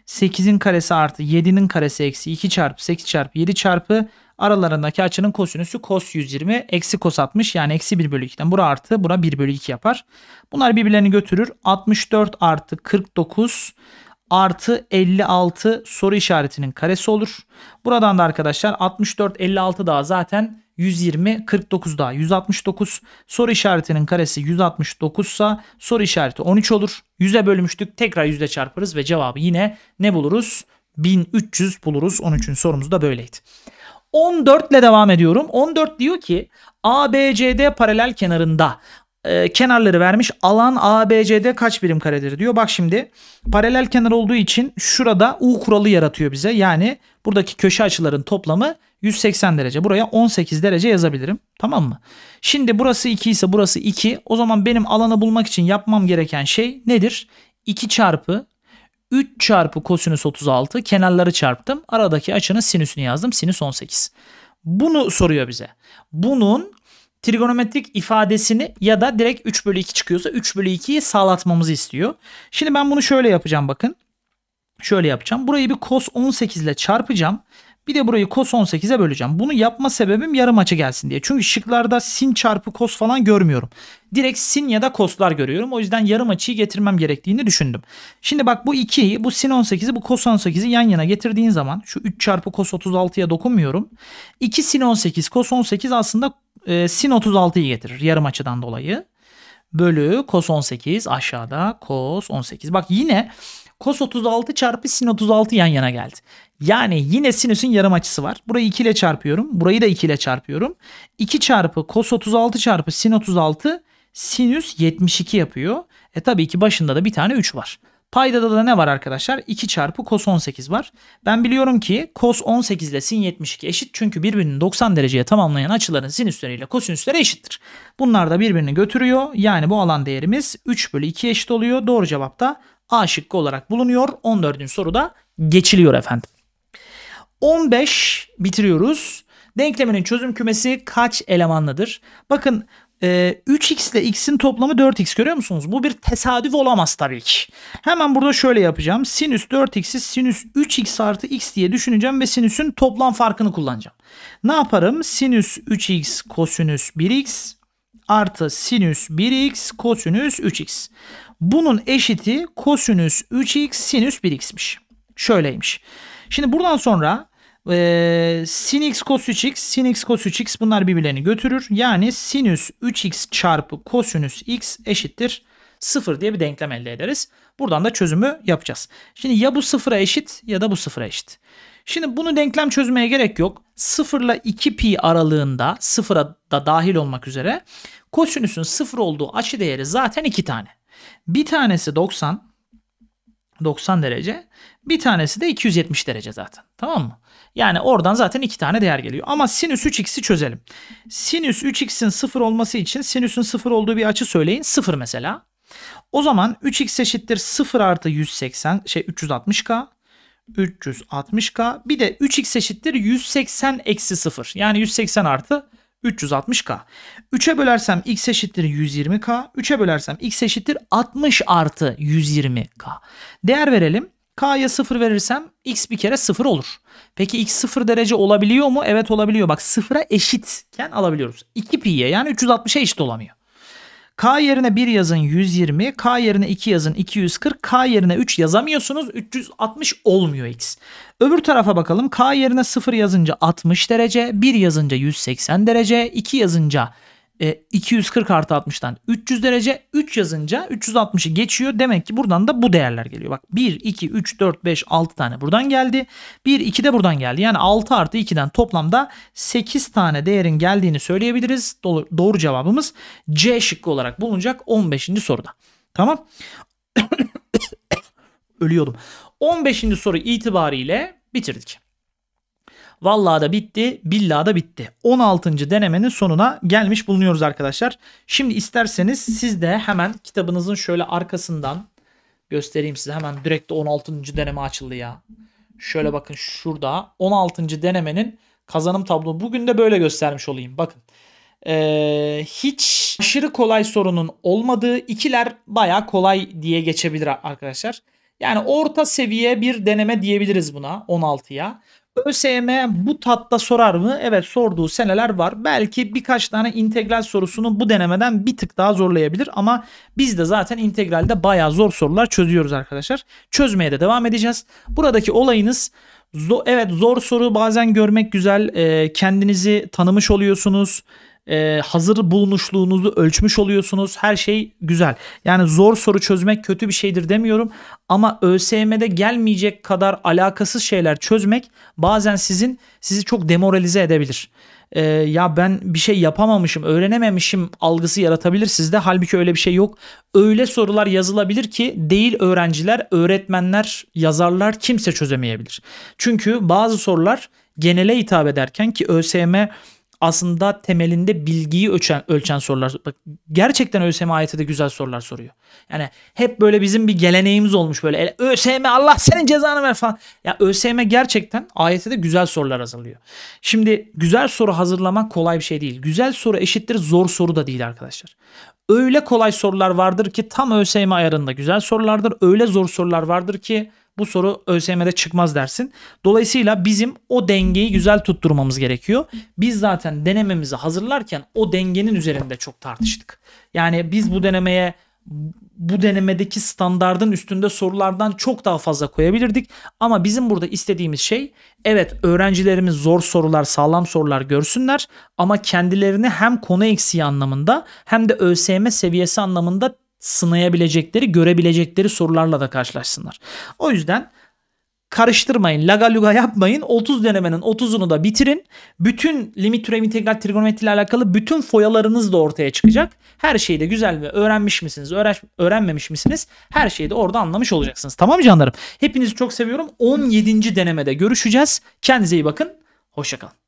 8'in karesi artı 7'nin karesi eksi 2 çarpı 8 çarpı 7 çarpı Aralarındaki açının kosinüsü kos 120 eksi kos 60 yani eksi 1 bölü 2'den. Bura artı bura 1 bölü 2 yapar. Bunlar birbirlerini götürür. 64 artı 49 artı 56 soru işaretinin karesi olur. Buradan da arkadaşlar 64 56 daha zaten 120 49 daha 169 soru işaretinin karesi 169 sa soru işareti 13 olur. 100'e bölmüştük tekrar 100'e çarparız ve cevabı yine ne buluruz? 1300 buluruz. 13. sorumuz da böyleydi. 14 ile devam ediyorum. 14 diyor ki ABCD paralel kenarında e, kenarları vermiş. Alan ABCD kaç birim karedir diyor. Bak şimdi paralel kenar olduğu için şurada U kuralı yaratıyor bize. Yani buradaki köşe açıların toplamı 180 derece. Buraya 18 derece yazabilirim. Tamam mı? Şimdi burası 2 ise burası 2. O zaman benim alanı bulmak için yapmam gereken şey nedir? 2 çarpı 3 çarpı kosinüs 36 kenarları çarptım. Aradaki açının sinüsünü yazdım. Sinüs 18. Bunu soruyor bize. Bunun trigonometrik ifadesini ya da direkt 3 bölü 2 çıkıyorsa 3 bölü 2'yi sağlatmamızı istiyor. Şimdi ben bunu şöyle yapacağım bakın. Şöyle yapacağım. Burayı bir cos 18 ile çarpacağım. Bir de burayı cos 18'e böleceğim. Bunu yapma sebebim yarım açı gelsin diye. Çünkü şıklarda sin çarpı cos falan görmüyorum. Direkt sin ya da cos'lar görüyorum. O yüzden yarım açıyı getirmem gerektiğini düşündüm. Şimdi bak bu 2'yi, bu sin 18'i, bu cos 18'i yan yana getirdiğin zaman şu 3 çarpı cos 36'ya dokunmuyorum. 2 sin 18, cos 18 aslında e, sin 36'yı getirir yarım açıdan dolayı. Bölü cos 18 aşağıda cos 18. Bak yine Cos 36 çarpı sin 36 yan yana geldi. Yani yine sinüsün yarım açısı var. Burayı 2 ile çarpıyorum. Burayı da 2 ile çarpıyorum. 2 çarpı cos 36 çarpı sin 36 sinüs 72 yapıyor. E tabii ki başında da bir tane 3 var. Paydada da ne var arkadaşlar? 2 çarpı cos 18 var. Ben biliyorum ki cos 18 ile sin 72 eşit. Çünkü birbirini 90 dereceye tamamlayan açıların sinüsleriyle kosinüsleri eşittir. Bunlar da birbirini götürüyor. Yani bu alan değerimiz 3 bölü 2 eşit oluyor. Doğru cevap da A şıkkı olarak bulunuyor. 14. soruda geçiliyor efendim. 15 bitiriyoruz. Denklemenin çözüm kümesi kaç elemanlıdır? Bakın e, 3x ile x'in toplamı 4x görüyor musunuz? Bu bir tesadüf olamaz tabii ki. Hemen burada şöyle yapacağım. Sinüs 4x'i sinüs 3x artı x diye düşüneceğim ve sinüsün toplam farkını kullanacağım. Ne yaparım? Sinüs 3x kosinüs 1x artı sinüs 1x kosinüs 3x. Bunun eşiti kosinüs 3x sinüs 1x'miş. Şöyleymiş. Şimdi buradan sonra ee, sin x cos 3x, sin x cos 3x bunlar birbirlerini götürür. Yani sinüs 3x çarpı kosinüs x eşittir 0 diye bir denklem elde ederiz. Buradan da çözümü yapacağız. Şimdi ya bu sıfıra eşit ya da bu sıfıra eşit. Şimdi bunu denklem çözmeye gerek yok. 0 ile 2 pi aralığında sıfıra da dahil olmak üzere kosinüsün 0 olduğu açı değeri zaten 2 tane. Bir tanesi 90 90 derece bir tanesi de 270 derece zaten. Tamam mı? Yani oradan zaten iki tane değer geliyor. Ama sinüs 3x'i çözelim. Sinüs 3x'in sıfır olması için sinüsün sıfır olduğu bir açı söyleyin. sıfır mesela. O zaman 3x eşittir 0 artı 180 şey 360k 360k bir de 3x eşittir 180 eksi 0 yani 180 artı 360k. 3'e bölersem x eşittir 120k. 3'e bölersem x eşittir 60 artı 120k. Değer verelim. K'ya 0 verirsem x bir kere 0 olur. Peki x 0 derece olabiliyor mu? Evet olabiliyor. Bak 0'a eşitken alabiliyoruz. 2 pi'ye yani 360'a eşit olamıyor. K yerine 1 yazın 120, K yerine 2 yazın 240, K yerine 3 yazamıyorsunuz 360 olmuyor X. Öbür tarafa bakalım K yerine 0 yazınca 60 derece, 1 yazınca 180 derece, 2 yazınca e, 240 artı 60'tan 300 derece 3 yazınca 360'ı geçiyor. Demek ki buradan da bu değerler geliyor. Bak 1, 2, 3, 4, 5, 6 tane buradan geldi. 1, 2 de buradan geldi. Yani 6 artı 2'den toplamda 8 tane değerin geldiğini söyleyebiliriz. Doğru, doğru cevabımız C şıkkı olarak bulunacak 15. soruda. Tamam. Ölüyordum. 15. soru itibariyle bitirdik. Vallahi da bitti, billahi da bitti. 16. denemenin sonuna gelmiş bulunuyoruz arkadaşlar. Şimdi isterseniz siz de hemen kitabınızın şöyle arkasından göstereyim size. Hemen direkt 16. deneme açıldı ya. Şöyle bakın şurada 16. denemenin kazanım tablo. Bugün de böyle göstermiş olayım. Bakın. Ee, hiç aşırı kolay sorunun olmadığı ikiler baya kolay diye geçebilir arkadaşlar. Yani orta seviye bir deneme diyebiliriz buna 16'ya. ÖSYM bu tatta sorar mı? Evet sorduğu seneler var. Belki birkaç tane integral sorusunu bu denemeden bir tık daha zorlayabilir ama biz de zaten integralde bayağı zor sorular çözüyoruz arkadaşlar. Çözmeye de devam edeceğiz. Buradaki olayınız Zor, evet zor soru bazen görmek güzel. E, kendinizi tanımış oluyorsunuz e, hazır bulunuşluğunuzu ölçmüş oluyorsunuz. Her şey güzel. Yani zor soru çözmek kötü bir şeydir demiyorum ama ÖSYM'de gelmeyecek kadar alakasız şeyler çözmek bazen sizin sizi çok demoralize edebilir. E, ya ben bir şey yapamamışım, öğrenememişim algısı yaratabilir sizde. Halbuki öyle bir şey yok. Öyle sorular yazılabilir ki değil öğrenciler, öğretmenler, yazarlar kimse çözemeyebilir. Çünkü bazı sorular genele hitap ederken ki ÖSYM aslında temelinde bilgiyi ölçen, ölçen sorular. Bak gerçekten ÖSYM ayeti de güzel sorular soruyor. Yani hep böyle bizim bir geleneğimiz olmuş böyle. E, ÖSYM Allah senin cezanı ver falan. Ya ÖSYM gerçekten ayeti de güzel sorular hazırlıyor. Şimdi güzel soru hazırlamak kolay bir şey değil. Güzel soru eşittir zor soru da değil arkadaşlar. Öyle kolay sorular vardır ki tam ÖSYM ayarında güzel sorulardır. Öyle zor sorular vardır ki bu soru ÖSYM'de çıkmaz dersin. Dolayısıyla bizim o dengeyi güzel tutturmamız gerekiyor. Biz zaten denememizi hazırlarken o dengenin üzerinde çok tartıştık. Yani biz bu denemeye bu denemedeki standardın üstünde sorulardan çok daha fazla koyabilirdik. Ama bizim burada istediğimiz şey evet öğrencilerimiz zor sorular, sağlam sorular görsünler ama kendilerini hem konu eksiği anlamında hem de ÖSYM seviyesi anlamında sınayabilecekleri, görebilecekleri sorularla da karşılaşsınlar. O yüzden karıştırmayın, lagaluga yapmayın. 30 denemenin 30'unu da bitirin. Bütün limit türev integral trigonometri ile alakalı bütün foyalarınız da ortaya çıkacak. Her şeyi de güzel ve öğrenmiş misiniz, öğren öğrenmemiş misiniz? Her şeyi de orada anlamış olacaksınız. Tamam mı canlarım? Hepinizi çok seviyorum. 17. denemede görüşeceğiz. Kendinize iyi bakın. Hoşçakalın.